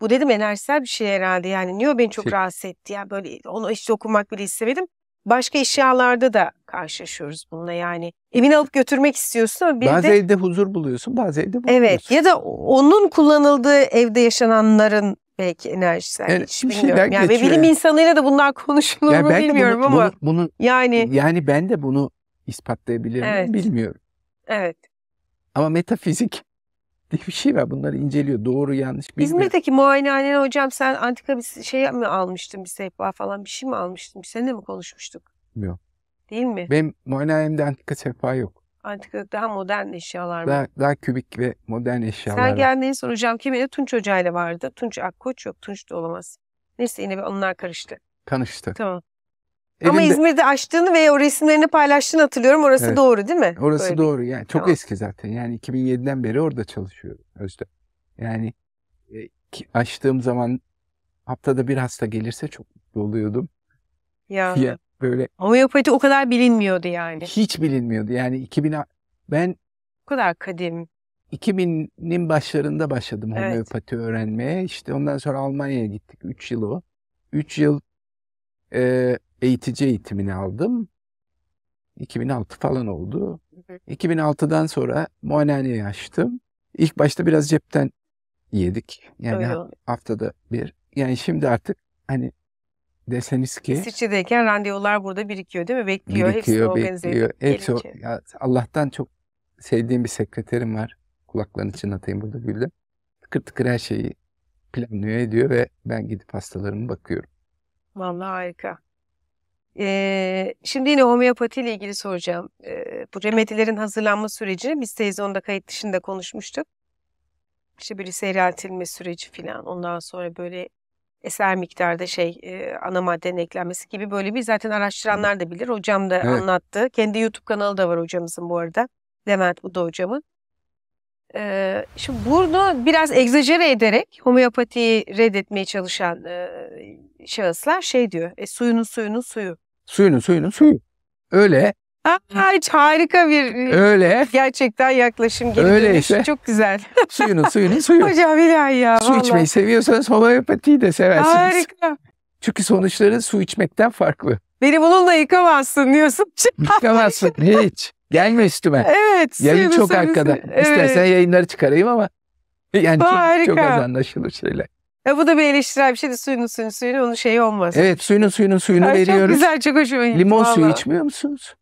Bu dedim enerjisel bir şey herhalde yani. Niye o beni çok şey... rahatsız etti? Yani böyle onu hiç dokunmak bile istemedim başka eşyalarda da karşılaşıyoruz bununla yani. Evini alıp götürmek istiyorsun ama bir bazı de... evde huzur buluyorsun bazı evde bulamıyorsun. Evet ya da onun kullanıldığı evde yaşananların belki enerjisi. Hani, yani hiç bir bilmiyorum. Yani ve bilim insanıyla da bunlar konuşulur yani mu bilmiyorum bunu, ama. Bunu, bunu, yani yani ben de bunu ispatlayabilirim evet. bilmiyorum. Evet. Ama metafizik diye bir şey var. Bunları inceliyor. Doğru yanlış bilmiyor. İzmir'deki muayenehanen hocam sen antika bir şey mi almıştın bir sehpa falan bir şey mi almıştın? Biz seninle mi konuşmuştuk? Yok. Değil mi? Benim muayenehanemde antika sehpa yok. Antika yok. Daha modern eşyalar mı? Daha, daha kübik ve modern eşyalar Sen geldiğin son hocam kimine Tunç Hoca ile vardı. Tunç Akkoç yok. Tunç da olamaz. Neyse yine bir onlar karıştı. Kanıştı. Tamam. Elinde... Ama İzmir'de açtığını veya o resimlerini paylaştığını hatırlıyorum. Orası evet. doğru değil mi? Orası Böyle doğru. Yani çok tamam. eski zaten. Yani 2007'den beri orada çalışıyorum Özlem. Yani e, açtığım zaman haftada bir hasta gelirse çok mutlu oluyordum. Ya. ya böyle. Homeopati o kadar bilinmiyordu yani. Hiç bilinmiyordu. Yani 2000 ben o kadar kadim. 2000'nin başlarında başladım homeopati evet. öğrenmeye. İşte ondan sonra Almanya'ya gittik. 3 yıl o. 3 yıl e, eğitici eğitimini aldım. 2006 falan oldu. 2006'dan sonra muayenehaneyi açtım. İlk başta biraz cepten yedik. Yani Öyle. haftada bir. Yani şimdi artık hani deseniz ki... İsviçre'deyken randevular burada birikiyor değil mi? Bekliyor. Birikiyor, hepsi bekliyor. Hepsi, o, ya, Allah'tan çok sevdiğim bir sekreterim var. Kulaklarını çınlatayım burada Gül'de. Tıkır tıkır her şeyi planlıyor ediyor ve ben gidip hastalarımı bakıyorum. Vallahi harika. Ee, şimdi yine homeopati ile ilgili soracağım. Ee, bu remedilerin hazırlanma sürecini biz televizyonda kayıt dışında konuşmuştuk. İşte böyle seyreltilme süreci falan. Ondan sonra böyle eser miktarda şey e, ana maddenin eklenmesi gibi böyle bir zaten araştıranlar da bilir. Hocam da evet. anlattı. Kendi YouTube kanalı da var hocamızın bu arada. Levent bu hocamın. Ee, şimdi bunu biraz egzajere ederek homeopatiyi reddetmeye çalışan e, şahıslar şey diyor. E, suyunun suyunun suyu. Suyunun suyunun suyu. Öyle. Ay harika bir öyle gerçekten yaklaşım geri öyle dönüş. Işte. Çok güzel. suyunun suyunun suyu. Hocam ilahi ya. Su vallahi. içmeyi seviyorsanız homeopatiyi de seversiniz. Harika. Çünkü sonuçları su içmekten farklı. Beni bununla yıkamazsın diyorsun. yıkamazsın hiç. Gelme üstüme. Evet. Yayın çok arkada. Evet. İstersen yayınları çıkarayım ama yani Harika. çok, çok az anlaşılır şeyler. Ya bu da bir eleştirel bir şey de suyunun suyunun suyunu onun şeyi olmaz. Evet suyunun suyunun suyunu Ay, veriyoruz. Çok güzel çok hoşuma gitti. Limon vallahi. suyu içmiyor musunuz?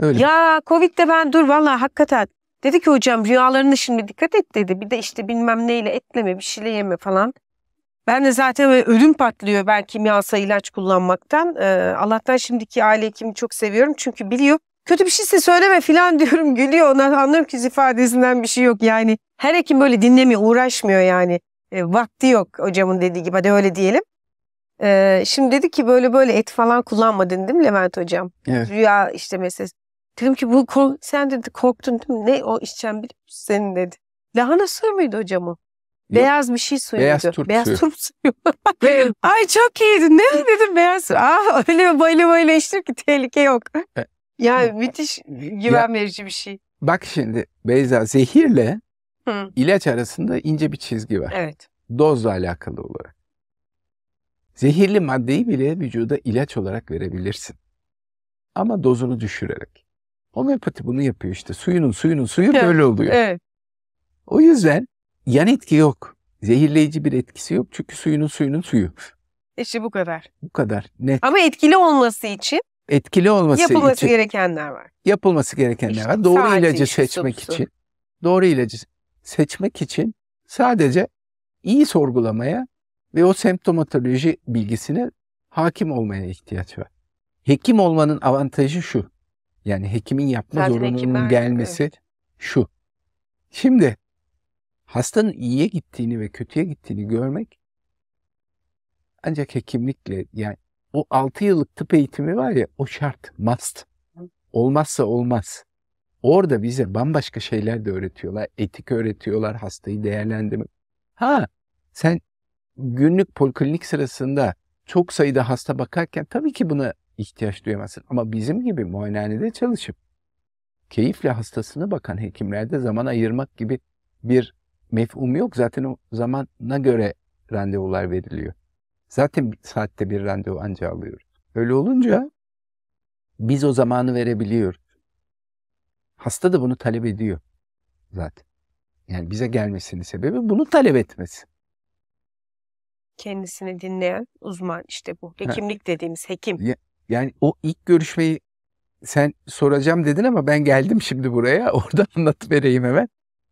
Öyle. Ya Covid'de ben dur valla hakikaten dedi ki hocam rüyalarını şimdi dikkat et dedi. Bir de işte bilmem neyle etleme bir şeyle yeme falan. Ben de zaten ölüm patlıyor ben kimyasal ilaç kullanmaktan. Ee, Allah'tan şimdiki aile hekimini çok seviyorum çünkü biliyor. Kötü bir şeyse söyleme filan diyorum gülüyor. ona anlıyorum ki ifadesinden bir şey yok yani. Her hekim böyle dinlemiyor uğraşmıyor yani. E, vakti yok hocamın dediği gibi hadi öyle diyelim. E, şimdi dedi ki böyle böyle et falan kullanmadın değil mi Levent hocam? Evet. Rüya işte mesela. Dedim ki bu sen dedi korktun değil mi? Ne o içeceğim bilir senin dedi. Lahana suyu muydu hocamın? Yok. Beyaz bir şey suyuydu. Beyaz turp beyaz suyu. Turp suyu. Ay çok iyiydi. Ne dedim beyaz su. Aa ah, öyle böyle böyle içtim ki tehlike yok. E, yani müthiş güven ya, verici bir şey. Bak şimdi Beyza zehirle Hı. İlaç arasında ince bir çizgi var. Evet. Dozla alakalı olarak. Zehirli maddeyi bile vücuda ilaç olarak verebilirsin. Ama dozunu düşürerek. Homeopati bunu yapıyor işte. Suyunun suyunun suyu evet. böyle oluyor. Evet. O yüzden yan etki yok. Zehirleyici bir etkisi yok. Çünkü suyunun suyunun suyu. E işte bu kadar. Bu kadar net. Ama etkili olması için etkili olması yapılması için yapılması gerekenler var. Yapılması gerekenler işte, var. Doğru ilacı seçmek için. Doğru ilacı seçmek için sadece iyi sorgulamaya ve o semptomatoloji bilgisine hakim olmaya ihtiyaç var. Hekim olmanın avantajı şu. Yani hekimin yapma zorunluluğunun gelmesi şu. Şimdi hastanın iyiye gittiğini ve kötüye gittiğini görmek ancak hekimlikle yani o 6 yıllık tıp eğitimi var ya o şart must. Olmazsa olmaz. Orada bize bambaşka şeyler de öğretiyorlar. Etik öğretiyorlar, hastayı değerlendirmek. Ha sen günlük poliklinik sırasında çok sayıda hasta bakarken tabii ki buna ihtiyaç duyamazsın. Ama bizim gibi muayenehanede çalışıp keyifle hastasını bakan hekimlerde zaman ayırmak gibi bir mefhum yok. Zaten o zamana göre randevular veriliyor. Zaten saatte bir randevu anca alıyoruz. Öyle olunca biz o zamanı verebiliyoruz. Hasta da bunu talep ediyor zaten. Yani bize gelmesinin sebebi bunu talep etmesi. Kendisini dinleyen uzman işte bu. Hekimlik ha. dediğimiz hekim. Ya, yani o ilk görüşmeyi sen soracağım dedin ama ben geldim şimdi buraya. Orada anlat vereyim hemen.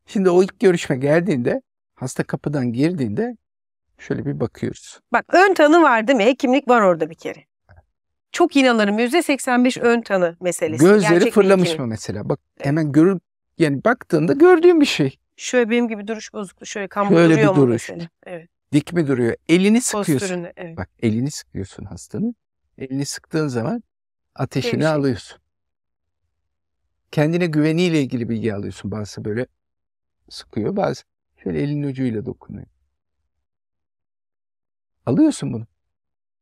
Şimdi o ilk görüşme geldiğinde hasta kapıdan girdiğinde şöyle bir bakıyoruz. Bak ön tanı var değil mi? Hekimlik var orada bir kere çok inanırım. yüzde %85 ön tanı meselesi. Gözleri Gerçek fırlamış mı mesela? Bak hemen görür yani baktığında gördüğüm bir şey. Şöyle benim gibi duruş bozukluğu şöyle kan duruyor bir mu duruş. Mesela? Evet. Dik mi duruyor? Elini Postürünü, sıkıyorsun. evet. Bak elini sıkıyorsun hastanın. Elini sıktığın zaman ateşini Demişim. alıyorsun. Kendine güveniyle ilgili bilgi alıyorsun. Bazısı böyle sıkıyor. Bazı şöyle elin ucuyla dokunuyor. Alıyorsun bunu.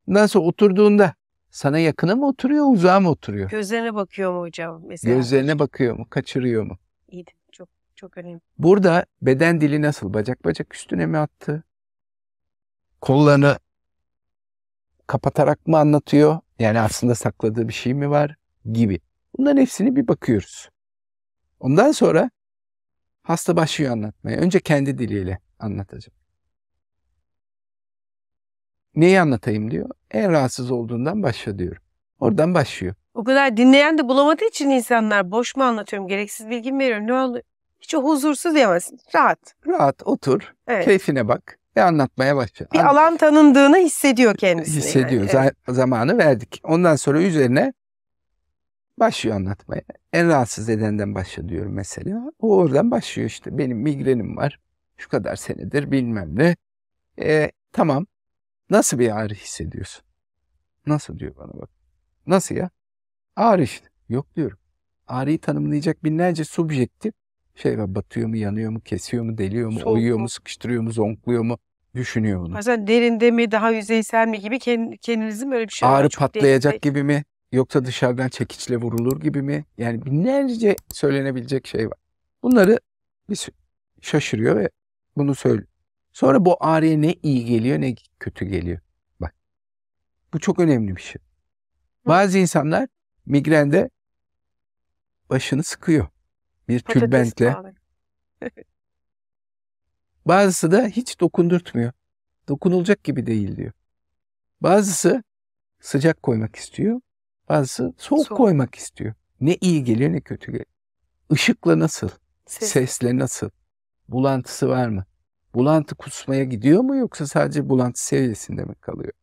Nasıl oturduğunda sana yakına mı oturuyor, uzağa mı oturuyor? Gözlerine bakıyor mu hocam mesela? Gözlerine bakıyor mu, kaçırıyor mu? İyiydi. Çok çok önemli. Burada beden dili nasıl? Bacak bacak üstüne mi attı? Kollarını kapatarak mı anlatıyor? Yani aslında sakladığı bir şey mi var? Gibi. Bunların hepsini bir bakıyoruz. Ondan sonra hasta başlıyor anlatmaya. Önce kendi diliyle anlatacak. Neyi anlatayım diyor en rahatsız olduğundan başla diyorum. Oradan başlıyor. O kadar dinleyen de bulamadığı için insanlar boş mu anlatıyorum, gereksiz bilgi mi veriyorum, ne oluyor? Hiç o huzursuz diyemezsin. Rahat. Rahat otur, evet. keyfine bak ve anlatmaya başla. Bir alan tanındığını hissediyor kendisini. Hissediyor. Yani. Evet. Zamanı verdik. Ondan sonra üzerine başlıyor anlatmaya. En rahatsız edenden başla diyor mesela. O oradan başlıyor işte. Benim migrenim var. Şu kadar senedir bilmem ne. E, tamam Nasıl bir ağrı hissediyorsun? Nasıl diyor bana bak. Nasıl ya? Ağrı işte. Yok diyorum. Ağrıyı tanımlayacak binlerce subjektif şey var. Batıyor mu, yanıyor mu, kesiyor mu, deliyor mu, Soğuk uyuyor mu, sıkıştırıyor mu, zonkluyor mu? Düşünüyor bunu. Mesela derinde mi, daha yüzeysel mi gibi kendinizin böyle bir şey Ağrı patlayacak derinde. gibi mi? Yoksa dışarıdan çekiçle vurulur gibi mi? Yani binlerce söylenebilecek şey var. Bunları biz şaşırıyor ve bunu söyle, Sonra bu ağrıya ne iyi geliyor ne kötü geliyor. Bak. Bu çok önemli bir şey. Bazı insanlar migrende başını sıkıyor. Bir tülbentle. Bazısı da hiç dokundurtmuyor. Dokunulacak gibi değil diyor. Bazısı sıcak koymak istiyor. Bazısı soğuk, soğuk. koymak istiyor. Ne iyi geliyor ne kötü geliyor. Işıkla nasıl? Ses. Sesle nasıl? Bulantısı var mı? bulantı kusmaya gidiyor mu yoksa sadece bulantı seviyesinde mi kalıyor?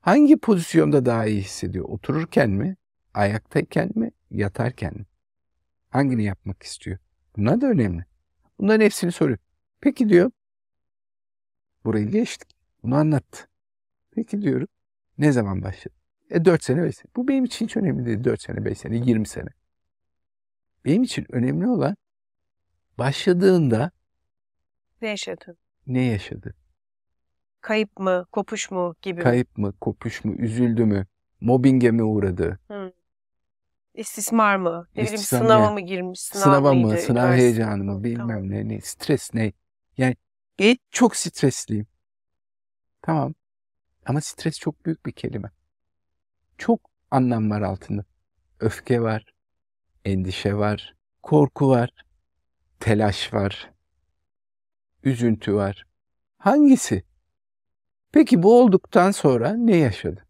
Hangi pozisyonda daha iyi hissediyor? Otururken mi? Ayaktayken mi? Yatarken mi? Hangini yapmak istiyor? Bunlar da önemli. Bunların hepsini soruyor. Peki diyor. Burayı geçtik. Bunu anlattı. Peki diyorum. Ne zaman başladı? E 4 sene 5 sene. Bu benim için hiç önemli değil. 4 sene 5 sene 20 sene. Benim için önemli olan başladığında ne yaşadın? Ne yaşadı? Kayıp mı, kopuş mu gibi. Kayıp mı, kopuş mu, üzüldü mü, mobbinge mi uğradı? Hı. İstismar mı? Ne bileyim sınava mı girmiş? Sınav sınava mıydı, mı, sınav heyecanı mı bilmem tamam. ne, ne, stres ne. Yani en çok stresliyim. Tamam. Ama stres çok büyük bir kelime. Çok anlam var altında. Öfke var, endişe var, korku var, telaş var, üzüntü var? Hangisi? Peki bu olduktan sonra ne yaşadın?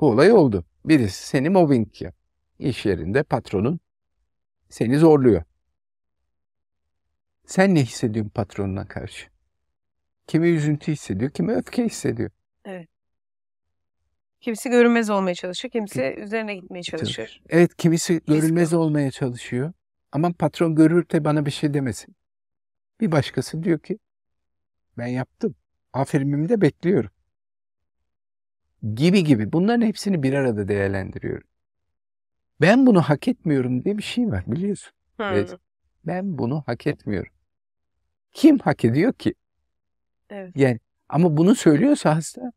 Bu olay oldu. Birisi seni mobbing yap. İş yerinde patronun seni zorluyor. Sen ne hissediyorsun patronuna karşı? Kimi üzüntü hissediyor, kimi öfke hissediyor. Evet. Kimisi görünmez olmaya çalışıyor. kimisi Kim? üzerine gitmeye çalışıyor. Evet, kimisi görünmez olmaya çalışıyor. Ama patron görür de bana bir şey demesin. Bir başkası diyor ki ben yaptım. Aferimimi de bekliyorum. Gibi gibi. Bunların hepsini bir arada değerlendiriyorum. Ben bunu hak etmiyorum diye bir şey var biliyorsun. Hmm. Evet. Ben bunu hak etmiyorum. Kim hak ediyor ki? Evet. Yani ama bunu söylüyorsa hasta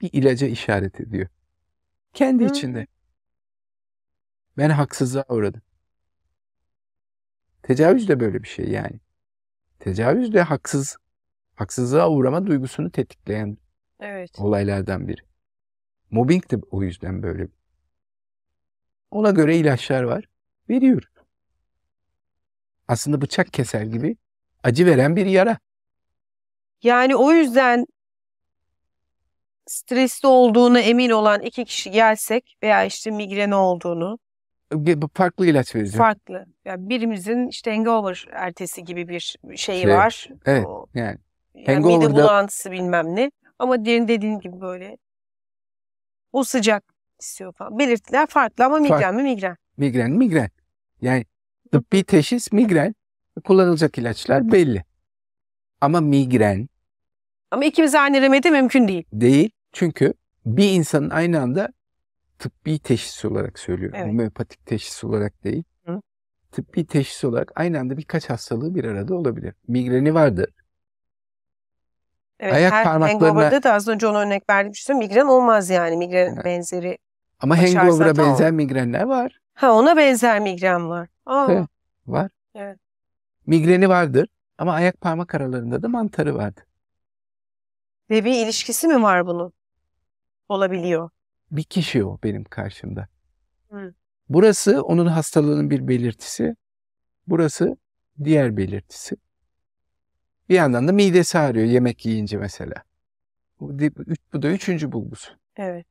bir ilaca işaret ediyor. Kendi Hı. içinde. Ben haksızlığa uğradım. Tecavüz de böyle bir şey yani. Tecavüz de haksız, haksızlığa uğrama duygusunu tetikleyen evet. olaylardan biri. Mobbing de o yüzden böyle. Ona göre ilaçlar var. Veriyor. Aslında bıçak keser gibi acı veren bir yara. Yani o yüzden stresli olduğunu emin olan iki kişi gelsek veya işte migreni olduğunu farklı ilaç vereceğim. Farklı. Yani birimizin işte hangover ertesi gibi bir şeyi şey, var. Evet o, yani. yani Mide bulantısı bilmem ne. Ama derin dediğim gibi böyle o sıcak istiyor falan. Belirtiler farklı ama migren Fark. mi migren? Migren migren. Yani tıbbi teşhis migren. Kullanılacak ilaçlar belli. Ama migren. Ama ikimiz aynı remedi mümkün değil. Değil. Çünkü bir insanın aynı anda tıbbi teşhis olarak söylüyorum. Evet. Homeopatik teşhis olarak değil. Hı. Tıbbi teşhis olarak aynı anda birkaç hastalığı bir arada olabilir. Migreni vardır. Evet, Ayak her parmaklarına... Hangover'da da az önce ona örnek verdim. Şey migren olmaz yani. Migren evet. benzeri. Ama hangover'a benzer migrenler var. Ha ona benzer migren var. Aa. var. Evet. Migreni vardır ama ayak parmak aralarında da mantarı vardır. Ve bir ilişkisi mi var bunun? Olabiliyor bir kişi o benim karşımda. Burası onun hastalığının bir belirtisi. Burası diğer belirtisi. Bir yandan da midesi ağrıyor yemek yiyince mesela. Bu, bu da üçüncü bulgusu. Evet.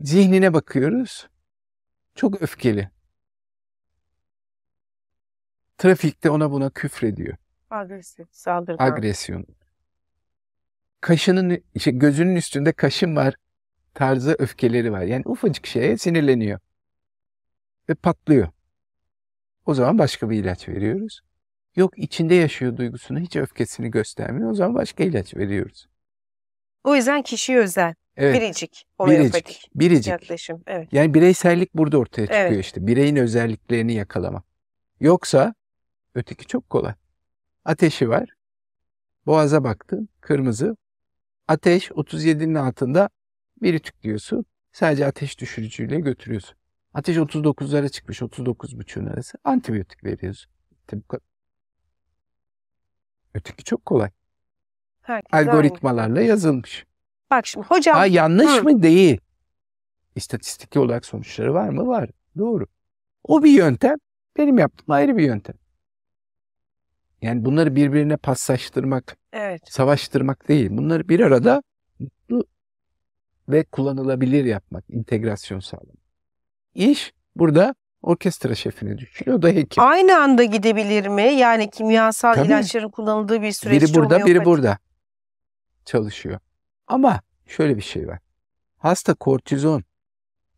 Zihnine bakıyoruz. Çok öfkeli. Trafikte ona buna küfrediyor. Agresif, saldırgan. Agresyon. Kaşının, işte gözünün üstünde kaşın var tarzı öfkeleri var. Yani ufacık şeye sinirleniyor ve patlıyor. O zaman başka bir ilaç veriyoruz. Yok içinde yaşıyor duygusunu, hiç öfkesini göstermiyor. O zaman başka ilaç veriyoruz. O yüzden kişi özel. Evet. Biricik, biricik, biricik yaklaşım. Evet. Yani bireysellik burada ortaya çıkıyor evet. işte. Bireyin özelliklerini yakalama. Yoksa öteki çok kolay. Ateşi var. Boğaza baktın, kırmızı. Ateş 37'nin altında biri tükliyorsun. Sadece ateş düşürücüyle götürüyorsun. Ateş 39'lara çıkmış. 39,5'un arası. Antibiyotik veriyorsun. İşte bu kadar. Öteki çok kolay. Herkes Algoritmalarla aynı. yazılmış. Bak şimdi hocam. Ha, yanlış hı. mı? Değil. İstatistik olarak sonuçları var mı? Var. Doğru. O bir yöntem. Benim yaptığım ayrı bir yöntem. Yani bunları birbirine paslaştırmak, evet. savaştırmak değil. Bunları bir arada mutlu ve kullanılabilir yapmak, integrasyon sağlamak. İş burada orkestra şefine düşüyor da hekim. Aynı anda gidebilir mi? Yani kimyasal Tabii. ilaçların kullanıldığı bir süreç. Biri burada, biri burada çalışıyor. Ama şöyle bir şey var. Hasta kortizon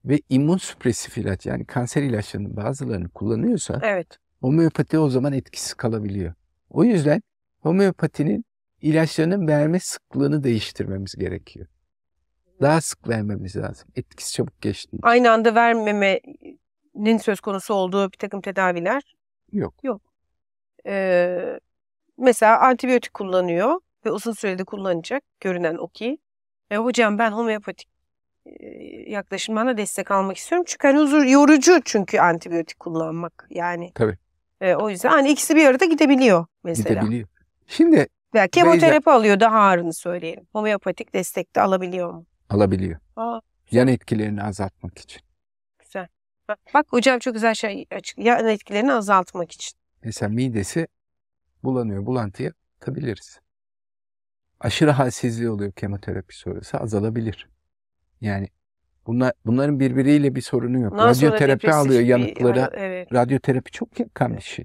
ve immün süpresif ilaç yani kanser ilaçlarının bazılarını kullanıyorsa evet. homeopati o zaman etkisi kalabiliyor. O yüzden homeopatinin ilaçlarının verme sıklığını değiştirmemiz gerekiyor daha sık vermemiz lazım. Etkisi çabuk geçti. Aynı anda vermemenin söz konusu olduğu bir takım tedaviler yok. Yok. Ee, mesela antibiyotik kullanıyor ve uzun sürede kullanacak görünen o ki. E, hocam ben homeopatik e, yaklaşımlarına destek almak istiyorum. Çünkü hani huzur yorucu çünkü antibiyotik kullanmak yani. Tabii. E, o yüzden hani ikisi bir arada gidebiliyor mesela. Gidebiliyor. Şimdi veya kemoterapi Beyza... alıyor daha ağırını söyleyelim. Homeopatik destek de alabiliyor mu? alabiliyor. Aa. Yan etkilerini azaltmak için. Güzel. Bak, bak hocam çok güzel şey açık. Yan etkilerini azaltmak için. Mesela midesi bulanıyor, bulantıya atabiliriz. Aşırı halsizliği oluyor kemoterapi sonrası azalabilir. Yani bunlar bunların birbiriyle bir sorunu yok. Ondan radyoterapi alıyor yanıklara. Bir, evet. Radyoterapi çok yakan bir şey.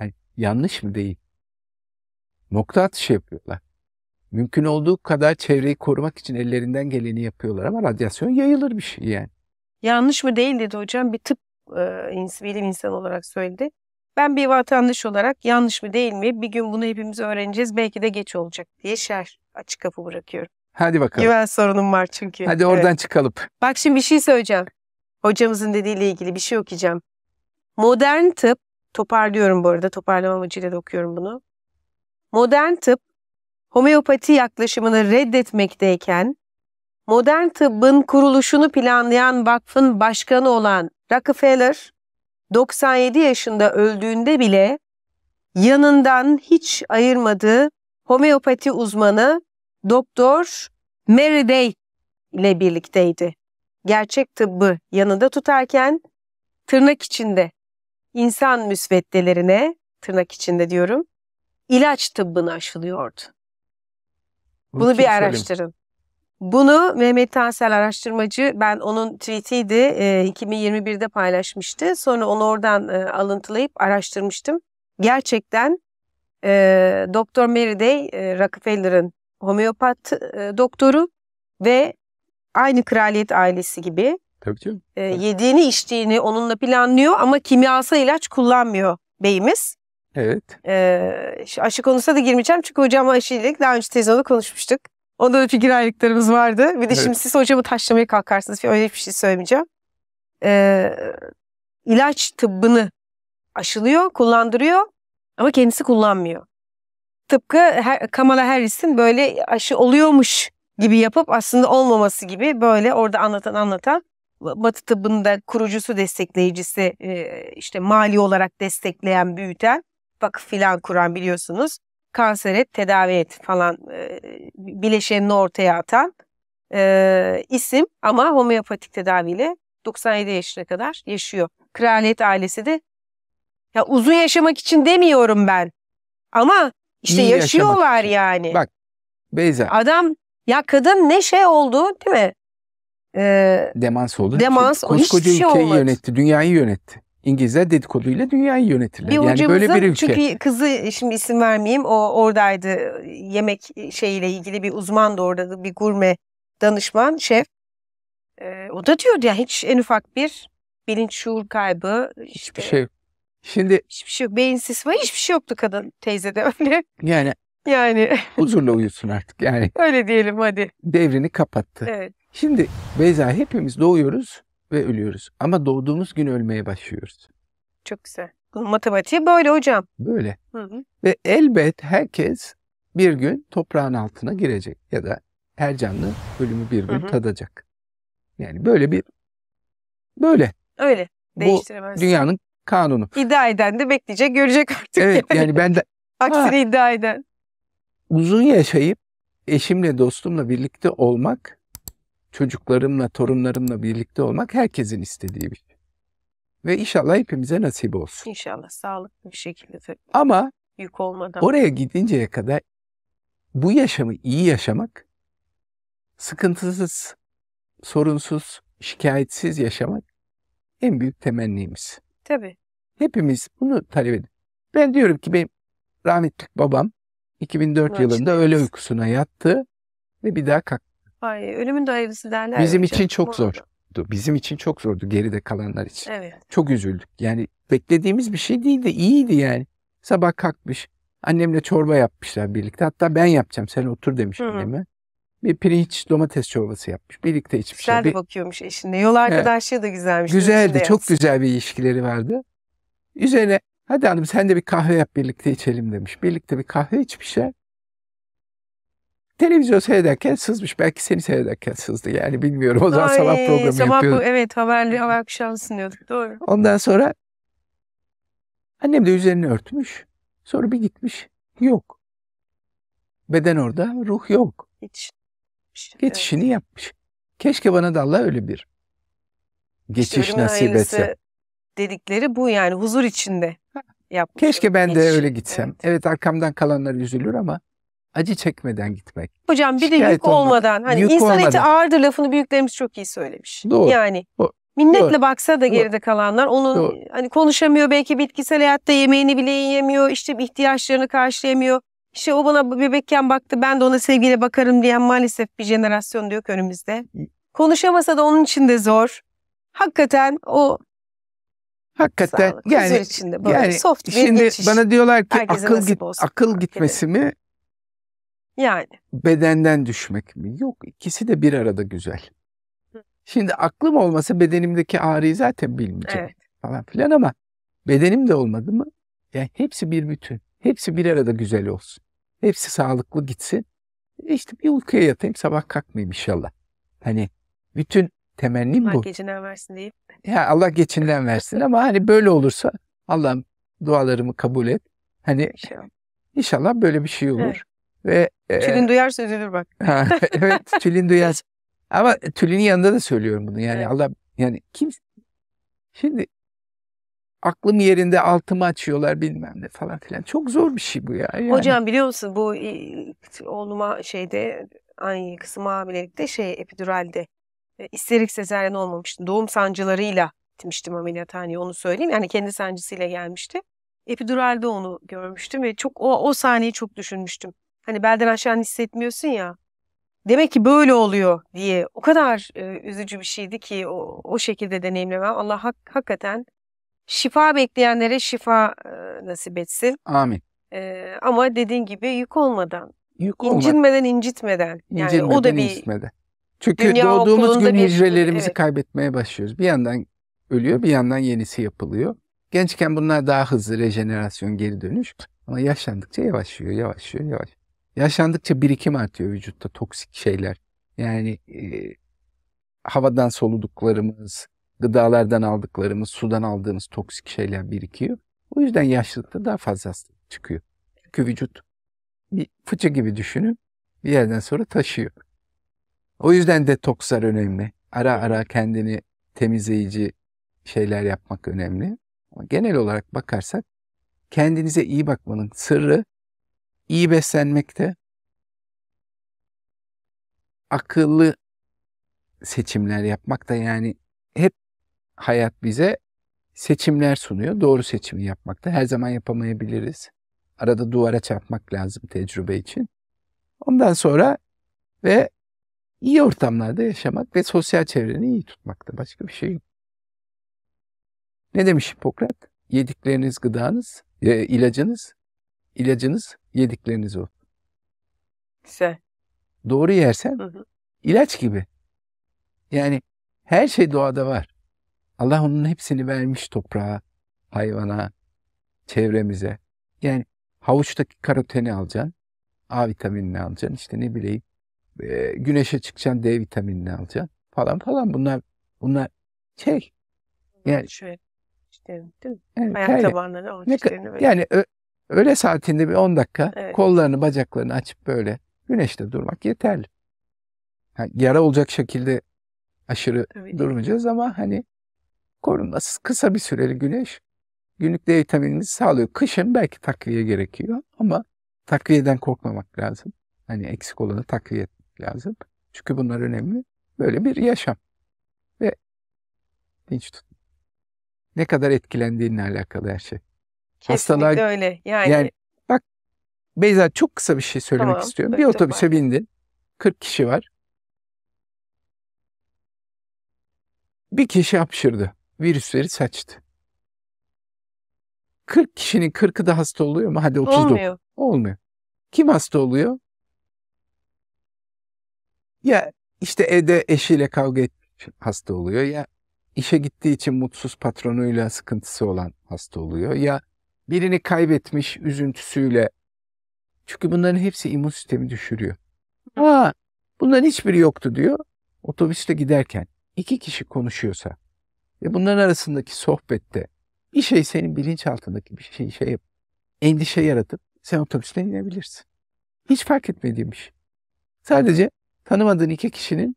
Yani yanlış mı değil? Nokta atışı yapıyorlar mümkün olduğu kadar çevreyi korumak için ellerinden geleni yapıyorlar ama radyasyon yayılır bir şey yani. Yanlış mı değil dedi hocam bir tıp e, bilim insanı olarak söyledi. Ben bir vatandaş olarak yanlış mı değil mi bir gün bunu hepimiz öğreneceğiz belki de geç olacak diye şer açık kapı bırakıyorum. Hadi bakalım. Güven sorunum var çünkü. Hadi oradan evet. çıkalım. Bak şimdi bir şey söyleyeceğim. Hocamızın dediğiyle ilgili bir şey okuyacağım. Modern tıp, toparlıyorum bu arada toparlama amacıyla da okuyorum bunu. Modern tıp homeopati yaklaşımını reddetmekteyken, modern tıbbın kuruluşunu planlayan vakfın başkanı olan Rockefeller, 97 yaşında öldüğünde bile yanından hiç ayırmadığı homeopati uzmanı Doktor Mary Day ile birlikteydi. Gerçek tıbbı yanında tutarken tırnak içinde insan müsveddelerine tırnak içinde diyorum ilaç tıbbını aşılıyordu. Bunu Kim bir söyleyeyim? araştırın. Bunu Mehmet Tansel araştırmacı, ben onun tweetiydi, e, 2021'de paylaşmıştı. Sonra onu oradan e, alıntılayıp araştırmıştım. Gerçekten e, Doktor Meriday, e, Rockefeller'ın homeopat e, doktoru ve aynı kraliyet ailesi gibi. Tabii ki. E, yediğini içtiğini onunla planlıyor ama kimyasal ilaç kullanmıyor beyimiz. Evet. Ee, aşı konusunda da girmeyeceğim çünkü hocam aşıyla daha önce tezinde konuşmuştuk. Onda da fikir ayrılıklarımız vardı. Bir de evet. şimdi siz hocamı taşlamaya kalkarsınız öyle bir şey söylemeyeceğim. Ee, ilaç tıbbını aşılıyor, kullandırıyor ama kendisi kullanmıyor. Tıpkı her, Kamala Harris'in böyle aşı oluyormuş gibi yapıp aslında olmaması gibi böyle orada anlatan anlatan Batı tıbbının kurucusu destekleyicisi işte mali olarak destekleyen büyüten vakıf falan kuran biliyorsunuz. kansere tedavi et falan e, bileşenini ortaya atan e, isim ama homeopatik tedaviyle 97 yaşına kadar yaşıyor. Kraliyet ailesi de ya uzun yaşamak için demiyorum ben. Ama işte İyi yaşıyorlar yani. Bak Beyza. Adam ya kadın ne şey oldu değil mi? Ee, demans oldu. Demans. Koskoca hiçbir şey yönetti, dünyayı yönetti. İngilizler dedikoduyla dünyayı yönetirler. Bir yani böyle bir ülke. Çünkü kızı şimdi isim vermeyeyim o oradaydı yemek şeyiyle ilgili bir uzman da orada bir gurme danışman şef. Ee, o da diyordu ya hiç en ufak bir bilinç şuur kaybı. Işte, hiçbir şey yok. Şimdi hiçbir şey yok. Beyinsiz var hiçbir şey yoktu kadın teyze de öyle. Yani yani huzurla uyusun artık yani. Öyle diyelim hadi. Devrini kapattı. Evet. Şimdi Beyza hepimiz doğuyoruz ve ölüyoruz. Ama doğduğumuz gün ölmeye başlıyoruz. Çok güzel. Matematiği böyle hocam. Böyle. Hı hı. Ve elbet herkes bir gün toprağın altına girecek ya da her canlı ölümü bir gün hı hı. tadacak. Yani böyle bir böyle. Öyle. Değiştiremez. Bu dünyanın kanunu. İddia eden de bekleyecek, görecek artık. Evet yani, yani ben de aksini ha, ah! iddia eden. Uzun yaşayıp eşimle dostumla birlikte olmak çocuklarımla, torunlarımla birlikte olmak herkesin istediği bir şey. Ve inşallah hepimize nasip olsun. İnşallah sağlıklı bir şekilde. Ama yük olmadan. Oraya gidinceye kadar bu yaşamı iyi yaşamak, sıkıntısız, sorunsuz, şikayetsiz yaşamak en büyük temennimiz. Tabii. Hepimiz bunu talep ediyoruz. Ben diyorum ki benim rahmetli babam 2004 Maçtayız. yılında öğle uykusuna yattı ve bir daha kalktı. Ay, ölümün dayısı derler. Bizim hocam. için çok zordu. Bizim için çok zordu geride kalanlar için. Evet. Çok üzüldük. Yani beklediğimiz bir şey değildi. iyiydi yani. Sabah kalkmış. Annemle çorba yapmışlar birlikte. Hatta ben yapacağım. Sen otur demiş Hı-hı. anneme. Bir pirinç domates çorbası yapmış. Birlikte içmişler. Güzel de bakıyormuş eşine. Yol arkadaşlığı da güzelmiş. Güzeldi. Çok yapsın. güzel bir ilişkileri vardı. Üzerine hadi hanım sen de bir kahve yap birlikte içelim demiş. Birlikte bir kahve içmişler televizyon seyrederken sızmış. Belki seni seyrederken sızdı yani bilmiyorum. O zaman Ay, sabah programı sabah yapıyorduk. Bu, evet haberli haber kuşağı sunuyorduk doğru. Ondan sonra annem de üzerini örtmüş. Sonra bir gitmiş. Yok. Beden orada, ruh yok. Hiç. Geçişini evet. yapmış. Keşke bana da Allah öyle bir geçiş işte nasip etse. Dedikleri bu yani huzur içinde yapmış. Keşke ben geçiş. de öyle gitsem. Evet. evet arkamdan kalanlar üzülür ama acı çekmeden gitmek. Hocam bir Şikayet de yük olmak. olmadan. Hani yük insan olmadan. eti ağırdır lafını büyüklerimiz çok iyi söylemiş. Doğru. Yani Doğru. minnetle Doğru. baksa da geride Doğru. kalanlar onu Doğru. hani konuşamıyor belki bitkisel hayatta yemeğini bile yiyemiyor. işte ihtiyaçlarını karşılayamıyor. İşte o bana bebekken baktı ben de ona sevgiyle bakarım diyen maalesef bir jenerasyon diyor önümüzde. Konuşamasa da onun için de zor. Hakikaten o Hakikaten Sağlık, yani içinde yani soft bir şimdi geçiş. bana diyorlar ki Herkese akıl git, akıl gitmesi mi yani. Bedenden düşmek mi? Yok ikisi de bir arada güzel. Şimdi aklım olmasa bedenimdeki ağrıyı zaten bilmeyeceğim evet. falan filan ama bedenim de olmadı mı? Yani hepsi bir bütün. Hepsi bir arada güzel olsun. Hepsi sağlıklı gitsin. E işte bir uykuya yatayım sabah kalkmayayım inşallah. Hani bütün temennim Allah bu. Allah geçinden versin deyip. Ya Allah geçinden versin ama hani böyle olursa Allah'ım dualarımı kabul et. Hani inşallah, inşallah böyle bir şey olur. Evet. Ve e, Tülin e, duyarsa üzülür bak. ha, evet Tülin duyar. Ama Tülin'in yanında da söylüyorum bunu. Yani evet. Allah yani kim şimdi aklım yerinde altımı açıyorlar bilmem ne falan filan. Çok zor bir şey bu ya. Yani. Hocam biliyor musun bu oğluma şeyde aynı kısım hamilelikte şey epiduralde e, isterik sezaryen olmamıştı. Doğum sancılarıyla gitmiştim ameliyathaneye onu söyleyeyim. Yani kendi sancısıyla gelmişti. Epiduralde onu görmüştüm ve çok o, o sahneyi çok düşünmüştüm. Hani belden aşağı hissetmiyorsun ya. Demek ki böyle oluyor diye o kadar e, üzücü bir şeydi ki o, o şekilde deneyimlemem. Allah hak, hakikaten şifa bekleyenlere şifa e, nasip etsin. Amin. E, ama dediğin gibi yük olmadan, yük olmadan. incinmeden incitmeden. Yani incinmeden, o da bir incitmeden. Çünkü Dünya doğduğumuz gün bir, hücrelerimizi evet. kaybetmeye başlıyoruz. Bir yandan ölüyor, bir yandan yenisi yapılıyor. Gençken bunlar daha hızlı rejenerasyon, geri dönüş. Ama yaşlandıkça yavaşlıyor, yavaşlıyor, yavaşlıyor. Yaşandıkça birikim artıyor vücutta toksik şeyler. Yani e, havadan soluduklarımız, gıdalardan aldıklarımız, sudan aldığımız toksik şeyler birikiyor. O yüzden yaşlılıkta daha fazla hastalık çıkıyor. Çünkü vücut bir fıçı gibi düşünün bir yerden sonra taşıyor. O yüzden detokslar önemli. Ara ara kendini temizleyici şeyler yapmak önemli. Ama genel olarak bakarsak kendinize iyi bakmanın sırrı iyi beslenmekte, akıllı seçimler yapmak da yani hep hayat bize seçimler sunuyor. Doğru seçimi yapmakta. Her zaman yapamayabiliriz. Arada duvara çarpmak lazım tecrübe için. Ondan sonra ve iyi ortamlarda yaşamak ve sosyal çevreni iyi tutmakta. Başka bir şey yok. Ne demiş Hipokrat? Yedikleriniz gıdanız, e, ilacınız, ilacınız yedikleriniz olur. Güzel. Doğru yersen hı hı. ilaç gibi. Yani her şey doğada var. Allah onun hepsini vermiş toprağa, hayvana, çevremize. Yani havuçtaki karoteni alacaksın, A vitaminini alacaksın, işte ne bileyim e, güneşe çıkacaksın D vitaminini alacaksın falan falan. Bunlar bunlar şey yani şöyle işte, değil mi? Evet, Hayat tabanları, yani, yani Öğle saatinde bir 10 dakika evet. kollarını bacaklarını açıp böyle güneşte durmak yeterli. Yani yara olacak şekilde aşırı Tabii durmayacağız değil. ama hani korunması kısa bir süreli güneş günlük D vitaminimizi sağlıyor. Kışın belki takviye gerekiyor ama takviyeden korkmamak lazım. Hani eksik olanı takviye etmek lazım. Çünkü bunlar önemli. Böyle bir yaşam ve dinç tut. Ne kadar etkilendiğinle alakalı her şey. Kesinlikle Hastalar, öyle. Yani, yani bak Beyza çok kısa bir şey söylemek tamam, istiyorum. Bir otobüse var. bindin. 40 kişi var. Bir kişi hapşırdı. Virüsleri saçtı. 40 kişinin 40'ı da hasta oluyor mu? Hadi 30 Olmuyor. Olmuyor. Kim hasta oluyor? Ya işte evde eşiyle kavga etmiş hasta oluyor ya işe gittiği için mutsuz patronuyla sıkıntısı olan hasta oluyor ya birini kaybetmiş üzüntüsüyle. Çünkü bunların hepsi immün sistemi düşürüyor. Aa, bunların hiçbiri yoktu diyor. Otobüste giderken iki kişi konuşuyorsa ve bunların arasındaki sohbette bir şey senin bilinçaltındaki bir şey, şey endişe yaratıp sen otobüste inebilirsin. Hiç fark etmediğim şey. Sadece tanımadığın iki kişinin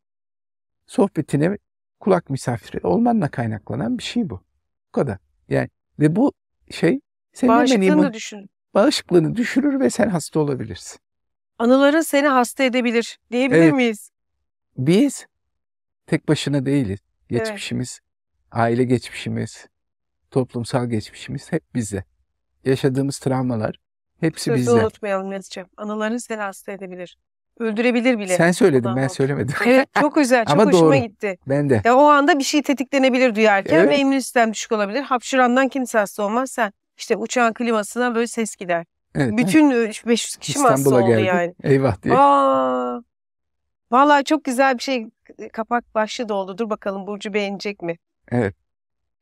sohbetine kulak misafiri olmanla kaynaklanan bir şey bu. Bu kadar. Yani ve bu şey senin bağışıklığını düşün. Bağışıklığını düşürür ve sen hasta olabilirsin. Anıların seni hasta edebilir diyebilir evet. miyiz? Biz tek başına değiliz. Geçmişimiz, evet. aile geçmişimiz, toplumsal geçmişimiz hep bizde. Yaşadığımız travmalar hepsi Sözü bizde. unutmayalım Yazıcığım. Anıların seni hasta edebilir. Öldürebilir bile. Sen söyledin ben söylemedim. Evet çok güzel çok Ama hoşuma doğru. gitti. Ben de. Ya, o anda bir şey tetiklenebilir duyarken evet. ve immün sistem düşük olabilir. Hapşurandan kimse hasta olmaz sen işte uçağın klimasına böyle ses gider. Evet, Bütün 500 e, kişi hasta oldu geldi. yani. Eyvah diye. Aa, vallahi çok güzel bir şey e, kapak başlığı da oldu. Dur bakalım Burcu beğenecek mi? Evet.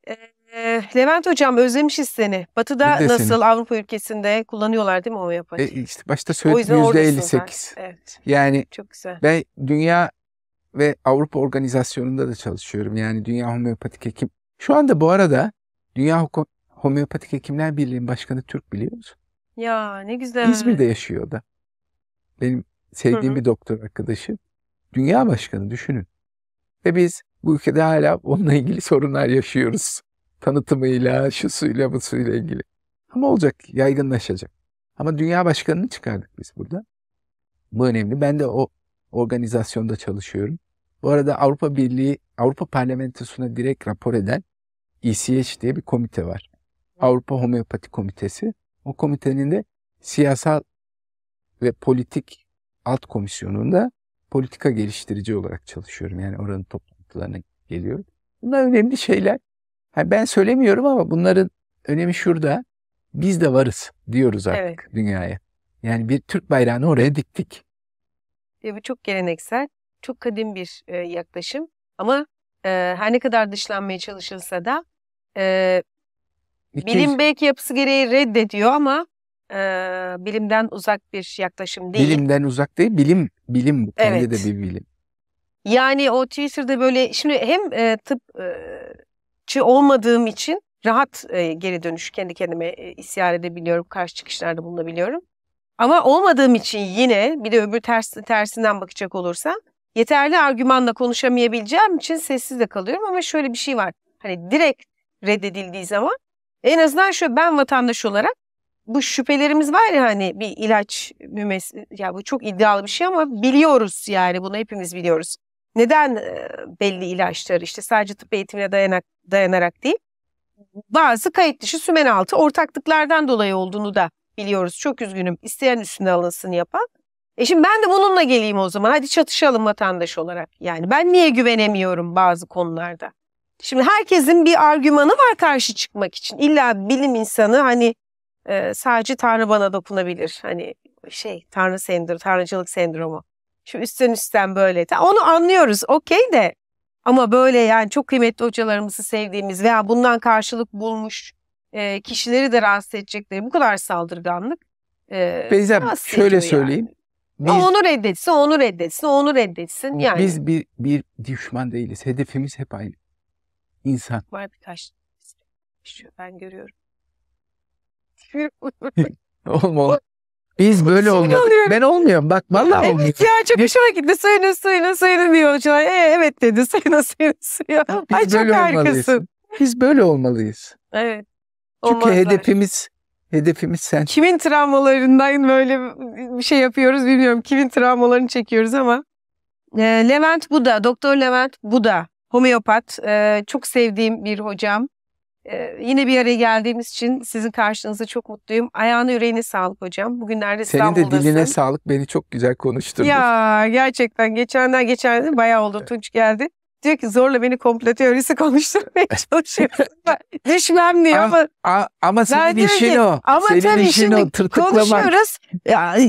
Ee, Levent Hocam özlemişiz seni. Batı'da Biz nasıl seni. Avrupa ülkesinde kullanıyorlar değil mi homeopati? E, İşte başta söyledim %58. Evet. Yani çok güzel. Ve dünya ve Avrupa organizasyonunda da çalışıyorum. Yani Dünya Homeopatik Hekim. Şu anda bu arada Dünya Homeopatik Hekimler Birliği'nin başkanı Türk biliyoruz. Ya ne güzel. İzmir'de yaşıyor da. Benim sevdiğim Hı-hı. bir doktor arkadaşı. Dünya başkanı düşünün. Ve biz bu ülkede hala onunla ilgili sorunlar yaşıyoruz. Tanıtımıyla, şu suyla, bu suyla ilgili. Ama olacak, yaygınlaşacak. Ama dünya başkanını çıkardık biz burada. Bu önemli. Ben de o organizasyonda çalışıyorum. Bu arada Avrupa Birliği, Avrupa Parlamentosu'na direkt rapor eden ECH diye bir komite var. Avrupa Homeopati Komitesi. O komitenin de siyasal ve politik alt komisyonunda politika geliştirici olarak çalışıyorum. Yani oranın toplantılarına geliyorum. Bunlar önemli şeyler. Yani ben söylemiyorum ama bunların önemi şurada. Biz de varız diyoruz artık evet. dünyaya. Yani bir Türk bayrağını oraya diktik. Ve bu çok geleneksel, çok kadim bir e, yaklaşım. Ama e, her ne kadar dışlanmaya çalışılsa da e, 200... Bilim belki yapısı gereği reddediyor ama e, bilimden uzak bir yaklaşım değil. Bilimden uzak değil, bilim bilim bu. Kendi de bir bilim. Yani o Twitter'da böyle şimdi hem e, tıpçı e, olmadığım için rahat e, geri dönüş kendi kendime e, isyan edebiliyorum, karşı çıkışlarda bulunabiliyorum. Ama olmadığım için yine bir de öbür ters, tersinden bakacak olursam yeterli argümanla konuşamayabileceğim için sessiz de kalıyorum ama şöyle bir şey var. Hani direkt reddedildiği zaman en azından şu ben vatandaş olarak bu şüphelerimiz var ya hani bir ilaç mümes ya bu çok iddialı bir şey ama biliyoruz yani bunu hepimiz biliyoruz. Neden belli ilaçlar işte sadece tıp eğitimine dayanak, dayanarak değil bazı kayıt dışı sümen altı ortaklıklardan dolayı olduğunu da biliyoruz. Çok üzgünüm isteyen üstüne alınsın yapan. E şimdi ben de bununla geleyim o zaman hadi çatışalım vatandaş olarak. Yani ben niye güvenemiyorum bazı konularda? Şimdi herkesin bir argümanı var karşı çıkmak için. İlla bilim insanı hani e, sadece Tanrı bana dokunabilir. Hani şey Tanrı sendromu, Tanrıcılık sendromu. Şu üstten üstten böyle. Onu anlıyoruz okey de ama böyle yani çok kıymetli hocalarımızı sevdiğimiz veya bundan karşılık bulmuş e, kişileri de rahatsız edecekleri bu kadar saldırganlık. E, Beyza şöyle yani. söyleyeyim. E, Biz, o onu reddetsin, onu reddetsin, onu reddetsin. Yani. Biz bir, bir düşman değiliz. Hedefimiz hep aynı. İnsan. Var birkaç ben görüyorum. Olma olma. Biz böyle olmadık. Ben olmuyorum. Bak vallahi olmuyor. Evet ya çok hoşuma gitti. Sayının sayının sayının diyor hocam. E, ee, evet dedi. Sayının sayının sayının. Biz Ay böyle çok harikasın. Biz böyle olmalıyız. Evet. Çünkü hedefimiz hedefimiz sen. Kimin travmalarından böyle bir şey yapıyoruz bilmiyorum. Kimin travmalarını çekiyoruz ama. Ee, Levent Buda, Doktor Levent Buda homeopat. E, çok sevdiğim bir hocam. E, yine bir araya geldiğimiz için sizin karşınızda çok mutluyum. Ayağına yüreğine sağlık hocam. Bugünlerde İstanbul'dasın. Senin de diline sağlık. Beni çok güzel konuşturdun. Ya gerçekten geçenler geçen bayağı oldu. Tunç geldi. Diyor ki zorla beni komplo teorisi konuşturmaya çalışıyorsun. Düşmem diyor ama. Ama, ama senin işin ki, o. Ama senin tabii işin şimdi o tırtıklamak. Konuşuyoruz.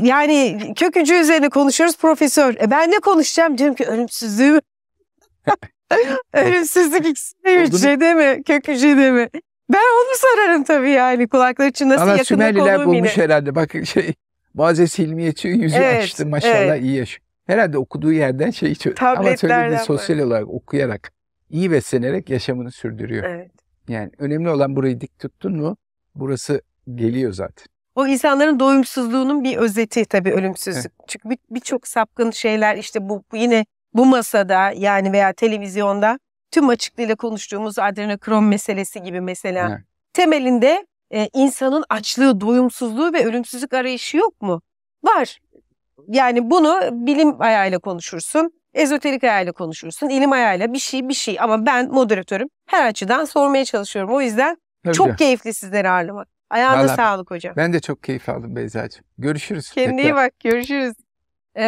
Yani kökücü üzerine konuşuyoruz profesör. E ben ne konuşacağım? Diyorum ki ölümsüzlüğü Ölümsüzlük ikisi ikisinde hücrede mi? Kök hücrede mi? Ben onu sorarım tabii yani kulaklar için nasıl Ama yakında Sümerliler bulmuş yine. herhalde. Bakın şey bazen Hilmiyetçi yüzü evet, açtı maşallah evet. iyi yaşıyor. Herhalde okuduğu yerden şey ama söylediği sosyal olarak okuyarak iyi beslenerek yaşamını sürdürüyor. Evet. Yani önemli olan burayı dik tuttun mu burası geliyor zaten. O insanların doyumsuzluğunun bir özeti tabii ölümsüzlük. Evet. Çünkü birçok bir sapkın şeyler işte bu, bu yine bu masada yani veya televizyonda tüm açıklığıyla konuştuğumuz adrenokrom meselesi gibi mesela evet. temelinde e, insanın açlığı, doyumsuzluğu ve ölümsüzlük arayışı yok mu? Var. Yani bunu bilim ayağıyla konuşursun, ezoterik ayağıyla konuşursun, ilim ayağıyla bir şey bir şey ama ben moderatörüm. Her açıdan sormaya çalışıyorum. O yüzden Tabii çok canım. keyifli sizleri ağırlamak. Ayağınıza Vallahi, sağlık hocam. Ben de çok keyif aldım Beyza'cığım. Görüşürüz. Kendine iyi bak. Görüşürüz. E,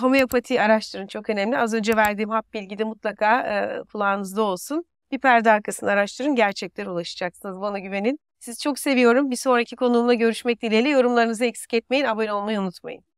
homeopati araştırın çok önemli. Az önce verdiğim hap bilgi de mutlaka e, kulağınızda olsun. Bir perde arkasını araştırın gerçekler ulaşacaksınız. Bana güvenin. Sizi çok seviyorum. Bir sonraki konuğumla görüşmek dileğiyle yorumlarınızı eksik etmeyin. Abone olmayı unutmayın.